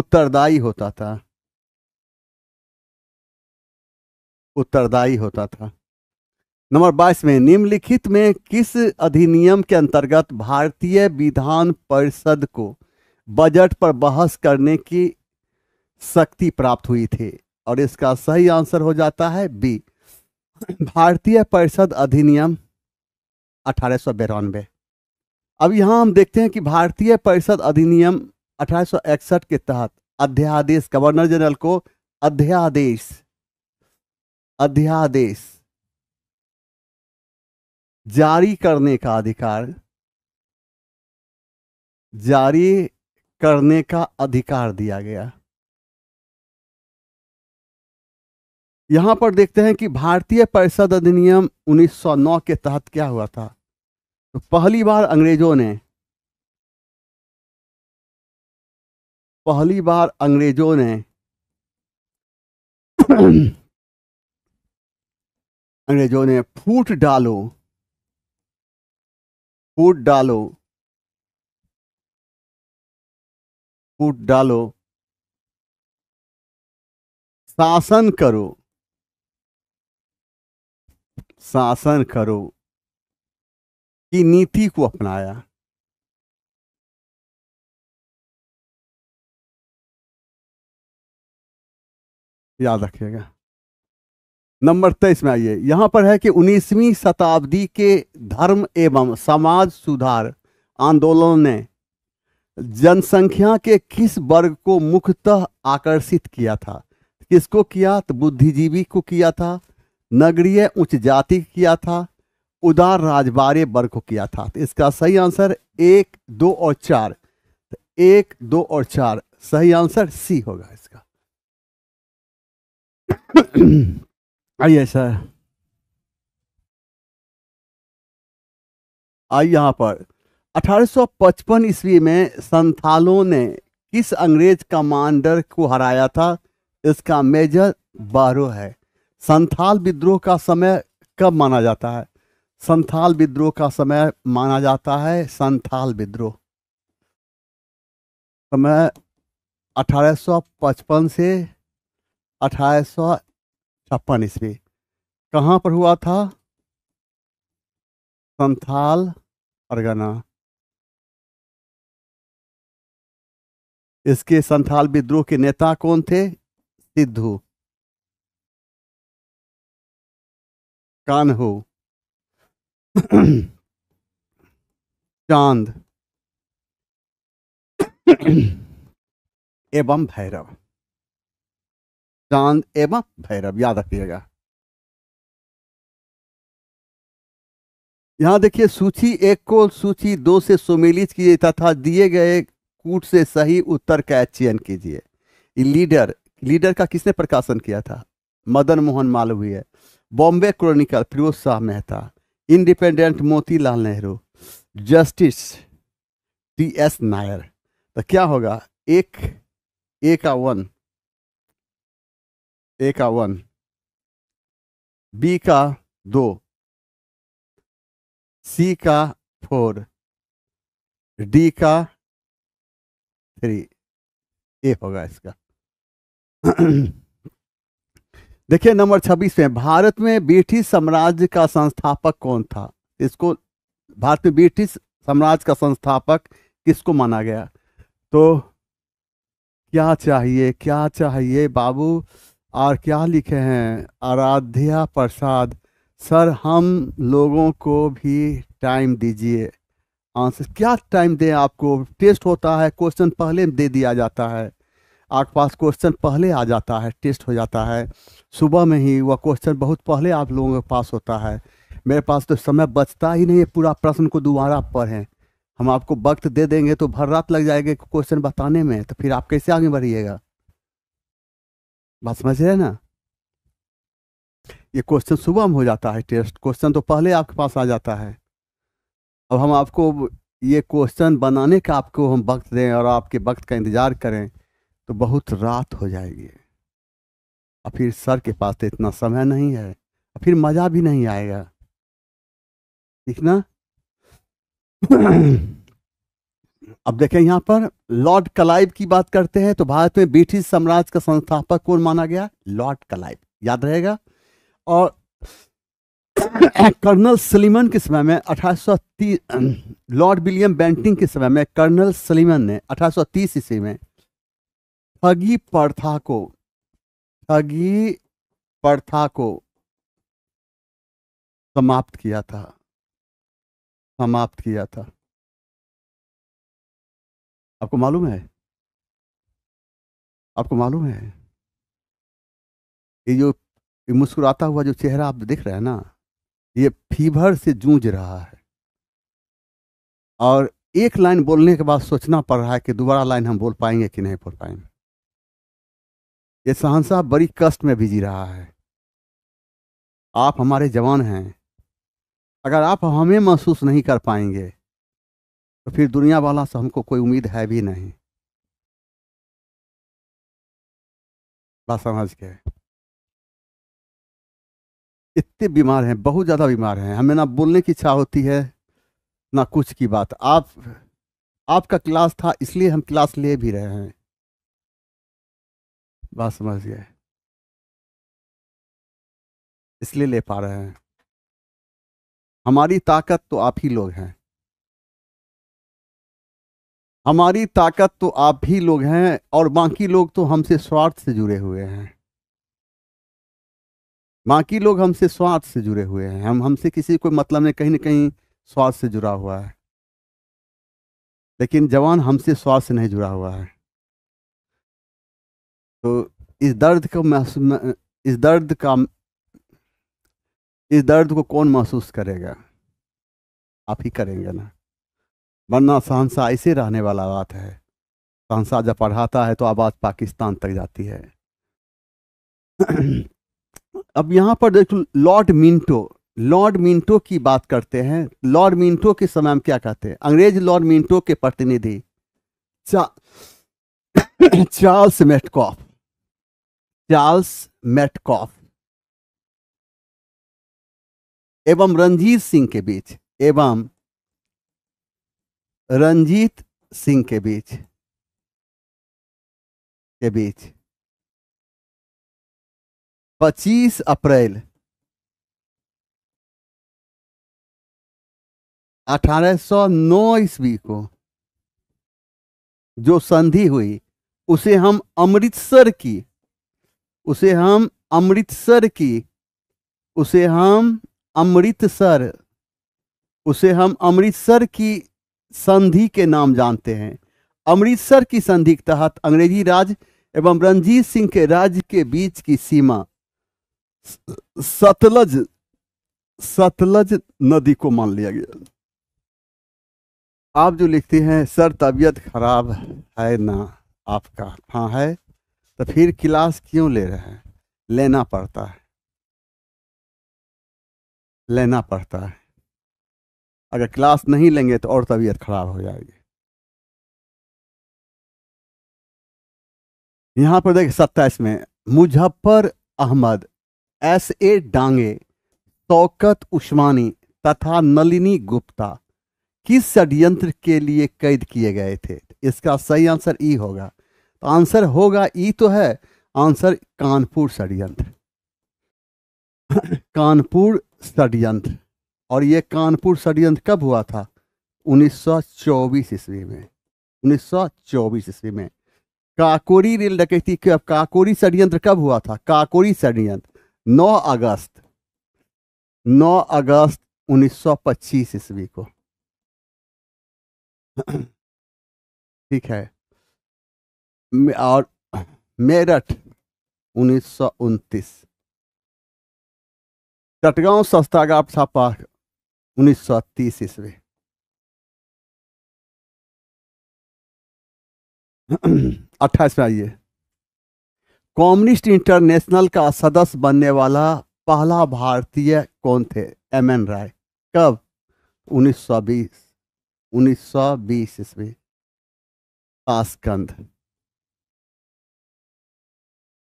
उत्तरदायी होता था उत्तरदायी होता था नंबर बाईस में निम्नलिखित में किस अधिनियम के अंतर्गत भारतीय विधान परिषद को बजट पर बहस करने की शक्ति प्राप्त हुई थी और इसका सही आंसर हो जाता है बी भारतीय परिषद अधिनियम अठारह अब यहां हम देखते हैं कि भारतीय परिषद अधिनियम अठारह के तहत अध्यादेश गवर्नर जनरल को अध्यादेश अध्यादेश जारी करने का अधिकार जारी करने का अधिकार दिया गया यहां पर देखते हैं कि भारतीय परिषद अधिनियम 1909 के तहत क्या हुआ था तो पहली बार अंग्रेजों ने पहली बार अंग्रेजों ने अंग्रेजों ने फूट डालो फूट डालो फूट डालो शासन करो शासन करो की नीति को अपनाया याद रखिएगा नंबर तेईस में आइए यहां पर है कि उन्नीसवीं शताब्दी के धर्म एवं समाज सुधार आंदोलन ने जनसंख्या के किस वर्ग को मुख्यतः आकर्षित किया था किसको किया तो बुद्धिजीवी को किया था नगरीय उच्च जाति किया था उदार राजबारे वर्ग को किया था तो इसका सही आंसर एक दो और चार तो एक दो और चार सही आंसर सी होगा इसका आइए सर आइए यहाँ पर 1855 ईस्वी में संथालों ने किस अंग्रेज कमांडर को हराया था इसका मेजर बारो है संथाल विद्रोह का समय कब माना जाता है संथाल विद्रोह का समय माना जाता है संथाल विद्रोह समय 1855 से अठारह सौ छप्पन ईस्वी कहाँ पर हुआ था संथाल परगना इसके संथाल विद्रोह के नेता कौन थे सिद्धू कान हो चांद एवं भैरव चांद एवं भैरव याद रखिएगा यहां देखिए सूची एक को सूची दो से सुमेलित किए तथा दिए गए कूट से सही उत्तर का चयन कीजिए लीडर लीडर का किसने प्रकाशन किया था Madan Mohan Malviya Bombay Chronicle Firoz Shah Mehta Independent Motilal Nehru justice T S Nair तो क्या होगा एक एक का वन ए का वन बी का दो सी का फोर डी का थ्री ए होगा इसका देखिए नंबर छब्बीस में भारत में ब्रिटिश साम्राज्य का संस्थापक कौन था इसको भारत में ब्रिटिश साम्राज्य का संस्थापक किसको माना गया तो क्या चाहिए क्या चाहिए बाबू और क्या लिखे हैं आराध्या प्रसाद सर हम लोगों को भी टाइम दीजिए आंसर क्या टाइम दें आपको टेस्ट होता है क्वेश्चन पहले दे दिया जाता है आपके पास क्वेश्चन पहले आ जाता है टेस्ट हो जाता है सुबह में ही वह क्वेश्चन बहुत पहले आप लोगों के पास होता है मेरे पास तो समय बचता ही नहीं है पूरा प्रश्न को दोबारा पढ़ें हम आपको वक्त दे देंगे तो भर रात लग जाएगा क्वेश्चन बताने में तो फिर आप कैसे आगे बढ़िएगा बात समझ रहे ना ये क्वेश्चन सुबह में हो जाता है टेस्ट क्वेश्चन तो पहले आपके पास आ जाता है अब हम आपको ये क्वेश्चन बनाने का आपको हम वक्त दें और आपके वक्त का इंतज़ार करें तो बहुत रात हो जाएगी और फिर सर के पास तो इतना समय नहीं है और फिर मज़ा भी नहीं आएगा ठीक ना अब देखें यहाँ पर लॉर्ड कलाइव की बात करते हैं तो भारत में ब्रिटिश साम्राज्य का संस्थापक कौन माना गया लॉर्ड कलाइव याद रहेगा और कर्नल सलीमन के समय में 1830 लॉर्ड विलियम बैंटिंग के समय में कर्नल सलीमन ने 1830 ईस्वी में फगी प्रथा को ठगी प्रथा को समाप्त किया था समाप्त किया था आपको मालूम है आपको मालूम है ये जो मुस्कुराता हुआ जो चेहरा आप देख रहे हैं ना ये फीवर से जूझ रहा है और एक लाइन बोलने के बाद सोचना पड़ रहा है कि दोबारा लाइन हम बोल पाएंगे कि नहीं बोल पाएंगे ये शहनशाह बड़ी कष्ट में भिजी रहा है आप हमारे जवान हैं अगर आप हमें महसूस नहीं कर पाएंगे तो फिर दुनिया वाला से हमको कोई उम्मीद है भी नहीं बात समझ के इतने बीमार हैं बहुत ज़्यादा बीमार हैं हमें ना बोलने की इच्छा होती है ना कुछ की बात आप आपका क्लास था इसलिए हम क्लास ले भी रहे हैं बात समझ गए इसलिए ले पा रहे हैं हमारी ताकत तो आप ही लोग हैं हमारी ताकत तो आप ही लोग हैं और बाकी लोग तो हमसे स्वार्थ से जुड़े हुए हैं बाकी लोग हमसे स्वार्थ से जुड़े हुए हैं हम हमसे किसी को मतलब नहीं कहीं ना कहीं स्वार्थ से जुड़ा हुआ है लेकिन जवान हमसे स्वार्थ से नहीं जुड़ा हुआ है तो इस दर्द को महसूस इस दर्द का इस दर्द को कौन महसूस करेगा आप ही करेंगे ना वरना सहनसा ऐसे रहने वाला बात है सहनसा जब पढ़ाता है तो आवाज़ पाकिस्तान तक जाती है अब यहाँ पर देखो लॉर्ड मिंटो लॉर्ड मिंटो की बात करते हैं लॉर्ड मिंटो के समय हम क्या कहते हैं अंग्रेज लॉर्ड मिंटो के प्रतिनिधि चार्ल्स मेटकॉफ चार्ल्स मेटकॉफ एवं रंजीत सिंह के बीच एवं रंजीत सिंह के बीच के बीच 25 अप्रैल अठारह सौ नौ ईस्वी को जो संधि हुई उसे हम अमृतसर की उसे हम अमृतसर की उसे हम अमृतसर उसे हम अमृतसर की संधि के नाम जानते हैं अमृतसर की संधि के तहत अंग्रेजी राज एवं रंजीत सिंह के राज्य के बीच की सीमा सतलज सतलज नदी को मान लिया गया आप जो लिखते हैं सर तबीयत खराब है ना आपका हाँ है तो फिर क्लास क्यों ले रहे हैं लेना पड़ता है लेना पड़ता है अगर क्लास नहीं लेंगे तो और तबीयत खराब हो जाएगी यहाँ पर देखिए सत्ताईस में मुजफ्फर अहमद एस ए डांगे शौकत उस्मानी तथा नलिनी गुप्ता किस षड्यंत्र के लिए कैद किए गए थे इसका सही आंसर ई होगा तो आंसर होगा ई तो है आंसर कानपुर षडयंत्र कानपुर षडयंत्र और ये कानपुर षडयंत्र कब हुआ था 1924 ईस्वी में 1924 ईस्वी में काकोरी रेल डकैती के अब काकोरी षडयंत्र कब हुआ था काकोरी षडयंत्र 9 अगस्त 9 अगस्त 1925 ईस्वी को ठीक है और मेरठ उन्नीस टटगांव सस्तागाप छापा उन्नीस सौ तीस ईस्वी अट्ठाईस में आइए कम्युनिस्ट इंटरनेशनल का सदस्य बनने वाला पहला भारतीय कौन थे एम एन राय कब 1920 1920 ईस्वी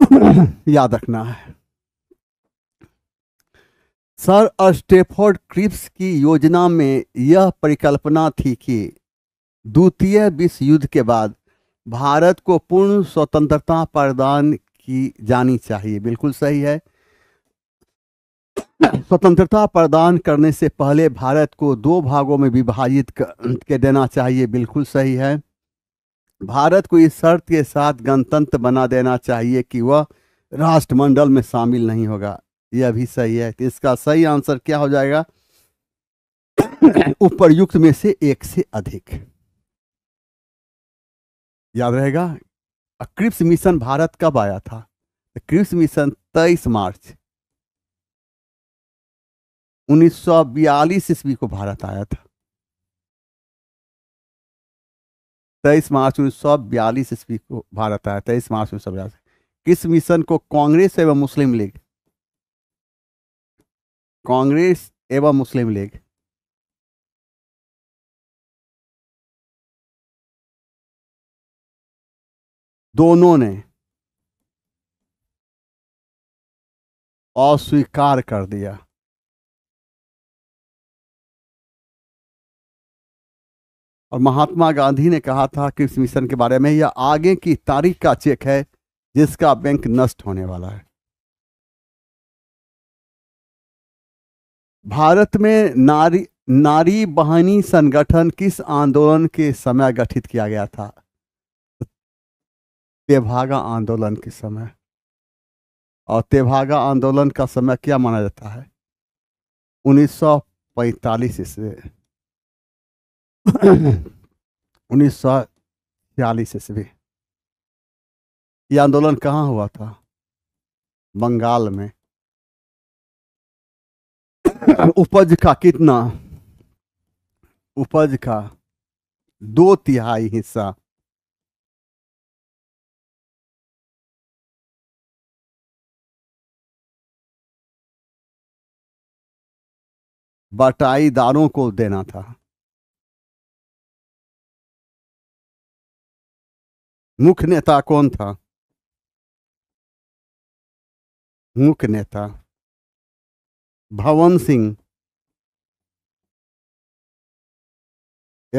याद रखना है सर स्टेफोर्ड क्रिप्स की योजना में यह परिकल्पना थी कि द्वितीय विश्व युद्ध के बाद भारत को पूर्ण स्वतंत्रता प्रदान की जानी चाहिए बिल्कुल सही है स्वतंत्रता प्रदान करने से पहले भारत को दो भागों में विभाजित कर के देना चाहिए बिल्कुल सही है भारत को इस शर्त के साथ गणतंत्र बना देना चाहिए कि वह राष्ट्रमंडल में शामिल नहीं होगा यह भी सही है तो इसका सही आंसर क्या हो जाएगा उपरयुक्त में से एक से अधिक याद रहेगा क्रिप्स मिशन भारत कब आया था क्रिप्स मिशन 23 मार्च 1942 ईस्वी को भारत आया था तेईस मार्च उन्नीस सौ बयालीस ईस्वी को भारत आया तेईस मार्च उन्नीस सौ बयालीस किस मिशन को कांग्रेस एवं मुस्लिम लीग कांग्रेस एवं मुस्लिम लीग दोनों ने अस्वीकार कर दिया और महात्मा गांधी ने कहा था कि इस मिशन के बारे में यह आगे की तारीख का चेक है जिसका बैंक नष्ट होने वाला है भारत में नारी नारी बहनी संगठन किस आंदोलन के समय गठित किया गया था तेभागा आंदोलन के समय और तेभागा आंदोलन का समय क्या माना जाता है 1945 सौ ईस्वी उन्नीस सौ छियालीस ईस्वी यह आंदोलन कहाँ हुआ था बंगाल में उपज का कितना उपज का दो तिहाई हिस्सा बटाईदारों को देना था मुख्य नेता कौन था मुख्य नेता भवन सिंह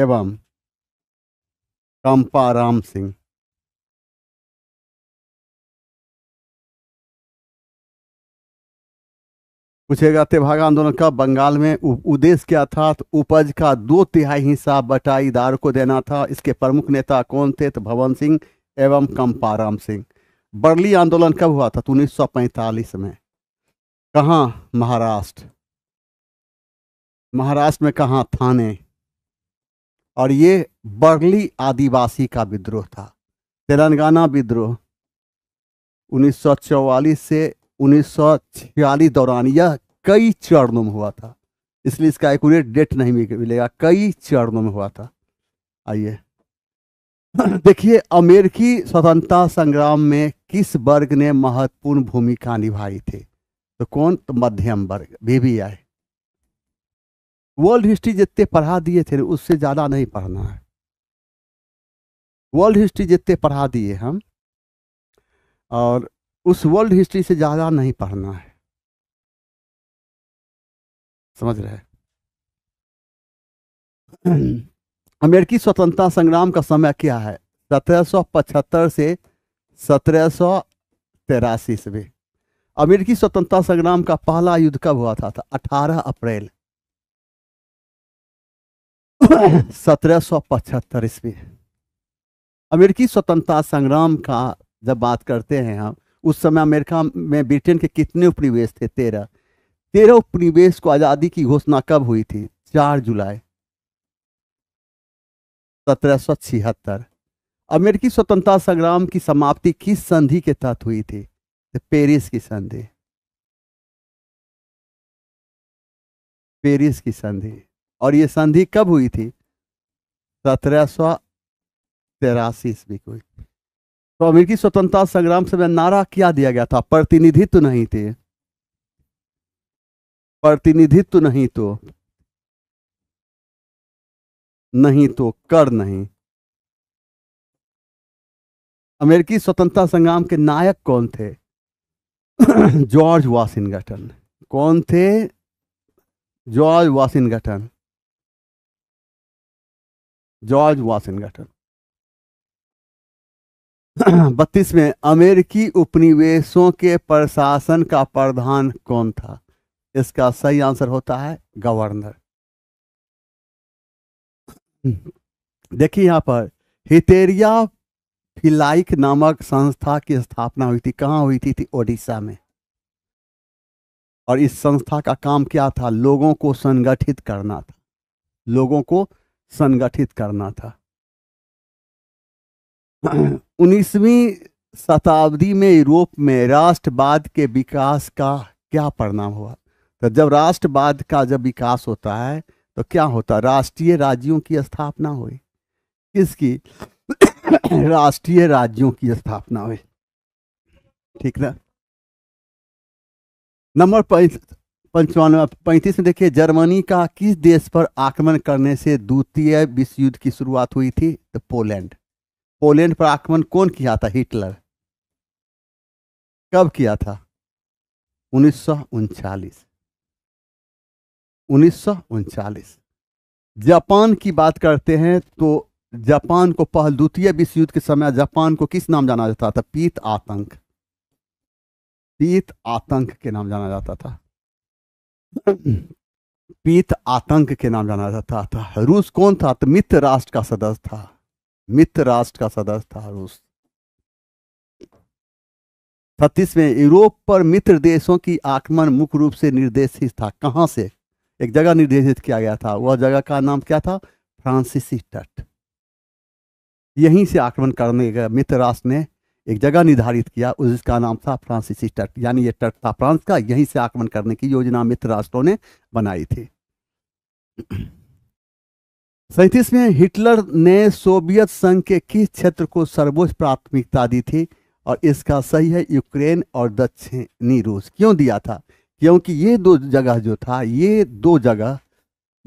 एवं कंपाराम सिंह पूछेगा तेभाग आंदोलन का बंगाल में उद्देश्य क्या था तो उपज का दो तिहाई हिस्सा बटाईदार को देना था इसके प्रमुख नेता कौन थे तो भवन सिंह एवं कंपाराम सिंह बर्ली आंदोलन कब हुआ था तो 1945 में कहाँ महाराष्ट्र महाराष्ट्र में कहाँ थाने और ये बर्ली आदिवासी का विद्रोह था तेलंगाना विद्रोह 1944 से उन्नीस दौरान यह कई चरणों में हुआ था इसलिए इसका एकूरेट डेट नहीं मिलेगा कई चरणों में हुआ था आइए देखिए अमेरिकी स्वतंत्रता संग्राम में किस वर्ग ने महत्वपूर्ण भूमिका निभाई थी तो कौन तो मध्यम वर्ग बीबीआई वर्ल्ड हिस्ट्री जितने पढ़ा दिए थे उससे ज़्यादा नहीं पढ़ना है वर्ल्ड हिस्ट्री जितने पढ़ा दिए हम और उस वर्ल्ड हिस्ट्री से ज़्यादा नहीं पढ़ना है समझ रहे अमेरिकी स्वतंत्रता संग्राम का समय क्या है 1775 से सत्रह सौ तेरासी अमेरिकी स्वतंत्रता संग्राम का पहला युद्ध कब हुआ था, था 18 अप्रैल पचहत्तर ईस्वी अमेरिकी स्वतंत्रता संग्राम का जब बात करते हैं हम उस समय अमेरिका में ब्रिटेन के कितने उपनिवेश थे तेरह तेरह उपनिवेश को आज़ादी की घोषणा कब हुई थी चार जुलाई सत्रह सौ छिहत्तर अमेरिकी स्वतंत्रता संग्राम की समाप्ति किस संधि के तहत हुई थी पेरिस की संधि पेरिस की संधि और ये संधि कब हुई थी सत्रह सौ तेरासी ईस्वी को तो अमेरिकी स्वतंत्रता संग्राम से नारा क्या दिया गया था प्रतिनिधित्व नहीं थे प्रतिनिधित्व नहीं तो नहीं तो कर नहीं अमेरिकी स्वतंत्रता संग्राम के नायक कौन थे जॉर्ज वाशिंगटन कौन थे जॉर्ज वाशिंगटन जॉर्ज वाशिंगटन बत्तीस में अमेरिकी उपनिवेशों के प्रशासन का प्रधान कौन था इसका सही आंसर होता है गवर्नर देखिए यहाँ पर हितेरिया फिलाइक नामक संस्था की स्थापना हुई थी कहाँ हुई थी थी ओडिशा में और इस संस्था का काम क्या था लोगों को संगठित करना था लोगों को संगठित करना था उन्नीसवीं शताब्दी में यूरोप में राष्ट्रवाद के विकास का क्या परिणाम हुआ तो जब राष्ट्रवाद का जब विकास होता है तो क्या होता है राष्ट्रीय राज्यों की स्थापना हुई किसकी राष्ट्रीय राज्यों की स्थापना हुई ठीक ना नंबर पंचानवे पैंतीस में देखिए जर्मनी का किस देश पर आक्रमण करने से द्वितीय विश्व युद्ध की शुरुआत हुई थी तो पोलैंड पोलैंड पर आक्रमण कौन किया था हिटलर कब किया था उन्नीस उन्नीस जापान की बात करते हैं तो जापान को पहल द्वितीय विश्व युद्ध के समय जापान को किस नाम जाना जाता था पीत आतंक पीत आतंक के नाम जाना जाता था पीत आतंक के नाम जाना जाता था रूस कौन था तो मित्र राष्ट्र का सदस्य था मित्र राष्ट्र का सदस्य था रूस छत्तीस में यूरोप पर मित्र देशों की आक्रमण मुख्य रूप से निर्देशित था कहां से एक जगह निर्देशित किया गया था वह जगह का नाम क्या था फ्रांसीसी तट यहीं से आक्रमण करने का मित्र राष्ट्र ने एक जगह निर्धारित किया उसका नाम था फ्रांसीसी तट यानी यह तट था फ्रांस का यहीं से आक्रमण करने की योजना मित्र राष्ट्रों ने बनाई थी सैतीस में हिटलर ने सोवियत संघ के किस क्षेत्र को सर्वोच्च प्राथमिकता दी थी और इसका सही है यूक्रेन और दक्षिणी रूस क्यों दिया था क्योंकि ये दो जगह जो था ये दो जगह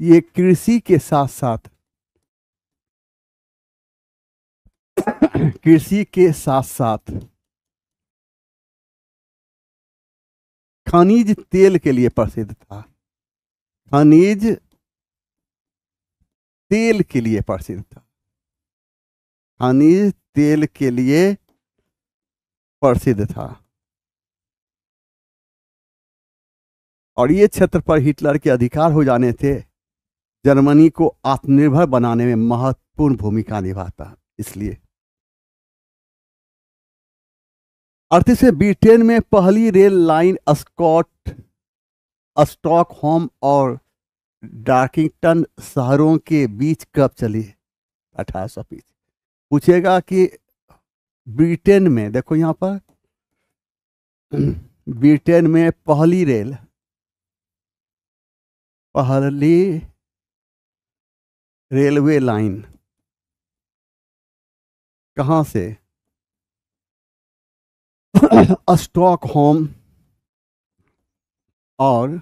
ये कृषि के साथ साथ कृषि के साथ साथ खनिज तेल के लिए प्रसिद्ध था खनिज तेल के लिए प्रसिद्ध था खनिज तेल के लिए प्रसिद्ध था और ये क्षेत्र पर हिटलर के अधिकार हो जाने थे जर्मनी को आत्मनिर्भर बनाने में महत्वपूर्ण भूमिका निभाता इसलिए अड़तीस में ब्रिटेन में पहली रेल लाइन स्कॉट स्टॉकहोम और डार्किंगटन शहरों के बीच कब चली अठारह सौ बीस पूछेगा कि ब्रिटेन में देखो यहाँ पर ब्रिटेन में पहली रेल पहली रेलवे लाइन कहाँ से स्टॉकहोम और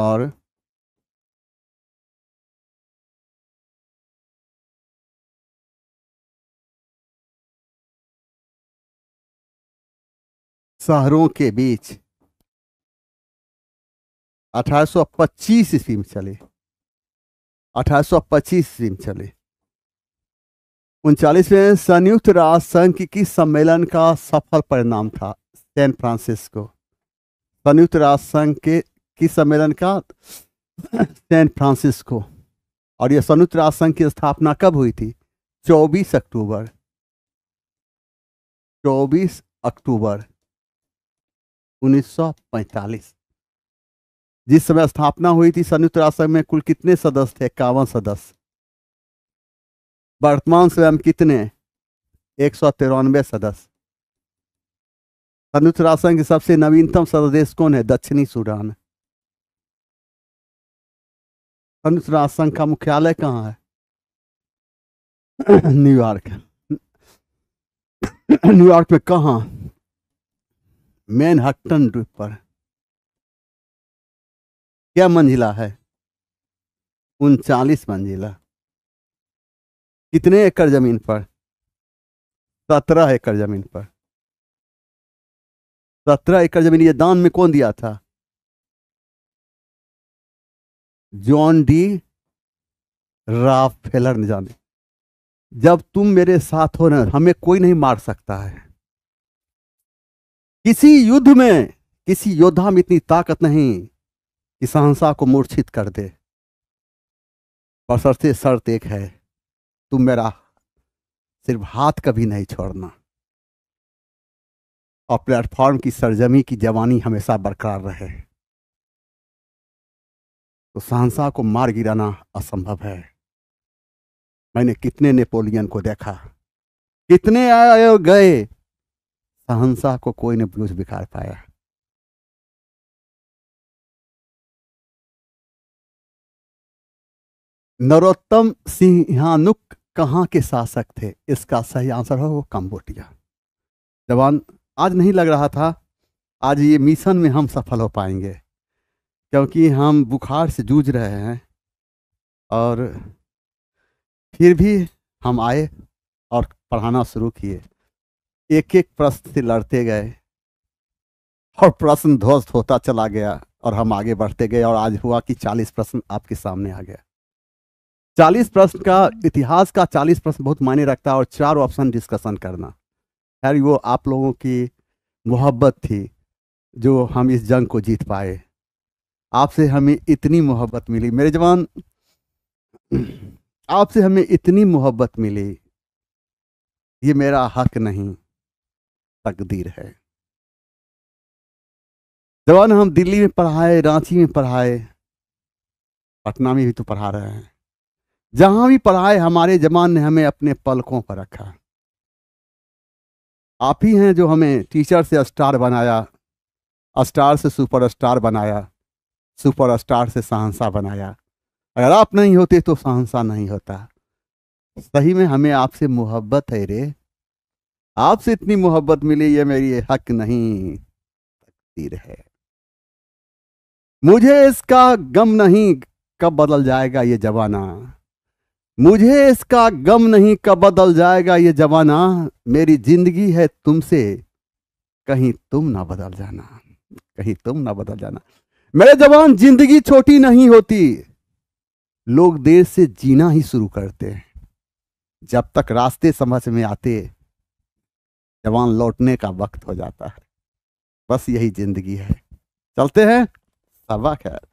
और शहरों के बीच 1825 ईस्वी में चले 1825 ईस्वी में चले उनचालीस में संयुक्त राष्ट्र संघ की सम्मेलन का सफल परिणाम था सैन फ्रांसिस्को संयुक्त राष्ट्र संघ के किस सम्मेलन का सैन फ्रांसिस्को और यह संयुक्त राष्ट्र संघ की स्थापना कब हुई थी 24 अक्टूबर 24 अक्टूबर 1945 जिस समय स्थापना हुई थी संयुक्त राष्ट्र में कुल कितने सदस्य थे इक्यावन सदस्य वर्तमान समय में कितने एक सौ तिरानवे सदस्य संयुक्त राष्ट्र संघ के सबसे नवीनतम सदस्य कौन है दक्षिणी सूडान संयुक्त राष्ट्र संघ का मुख्यालय कहाँ है न्यूयॉर्क न्यूयॉर्क में कहा मैनहट्टन द्वीप पर क्या मंजिला है उनचालीस मंजिला कितने एकड़ जमीन पर सत्रह एकड़ जमीन पर सत्रह एकड़ जमीन ये दान में कौन दिया था जॉन डी राफेलर ने जाने जब तुम मेरे साथ हो ना हमें कोई नहीं मार सकता है किसी युद्ध में किसी योद्धा में इतनी ताकत नहीं कि सहंसा को मूर्छित कर दे पर सरते शर्त एक है तुम मेरा सिर्फ हाथ कभी नहीं छोड़ना और प्लेटफॉर्म की सरजमी की जवानी हमेशा बरकरार रहे तो सहनशाह को मार गिराना असंभव है मैंने कितने नेपोलियन को देखा कितने आए गए सहंसा को कोई ने बुझ बिखार पाया नरोत्तम सिंहानुक कहाँ के शासक थे इसका सही आंसर है वो कंबोडिया जवान आज नहीं लग रहा था आज ये मिशन में हम सफल हो पाएंगे क्योंकि हम बुखार से जूझ रहे हैं और फिर भी हम आए और पढ़ाना शुरू किए एक एक प्रश्न से लड़ते गए और प्रश्न ध्वस्त होता चला गया और हम आगे बढ़ते गए और आज हुआ कि चालीस प्रश्न आपके सामने आ गया चालीस प्रश्न का इतिहास का चालीस प्रश्न बहुत मायने रखता है और चार ऑप्शन डिस्कशन करना खैर वो आप लोगों की मोहब्बत थी जो हम इस जंग को जीत पाए आपसे हमें इतनी मोहब्बत मिली मेरे जवान आपसे हमें इतनी मोहब्बत मिली ये मेरा हक नहीं तकदीर है जवान हम दिल्ली में पढ़ाए रांची में पढ़ाए पटना में भी तो पढ़ा रहे हैं जहां भी पढ़ाए हमारे जवान ने हमें अपने पलकों पर रखा आप ही हैं जो हमें टीचर से स्टार बनाया स्टार से सुपर स्टार बनाया सुपरस्टार से सहंसा बनाया अगर आप नहीं होते तो सहंसा नहीं होता सही में हमें आपसे मोहब्बत है रे आपसे इतनी मोहब्बत मिली ये मेरी हक नहीं तकदीर है मुझे इसका गम नहीं कब बदल जाएगा ये जमाना मुझे इसका गम नहीं कब बदल जाएगा ये जमाना मेरी जिंदगी है तुमसे कहीं तुम ना बदल जाना कहीं तुम ना बदल जाना मेरे जवान जिंदगी छोटी नहीं होती लोग देर से जीना ही शुरू करते हैं जब तक रास्ते समझ में आते जवान लौटने का वक्त हो जाता है बस यही जिंदगी है चलते हैं सबा खैर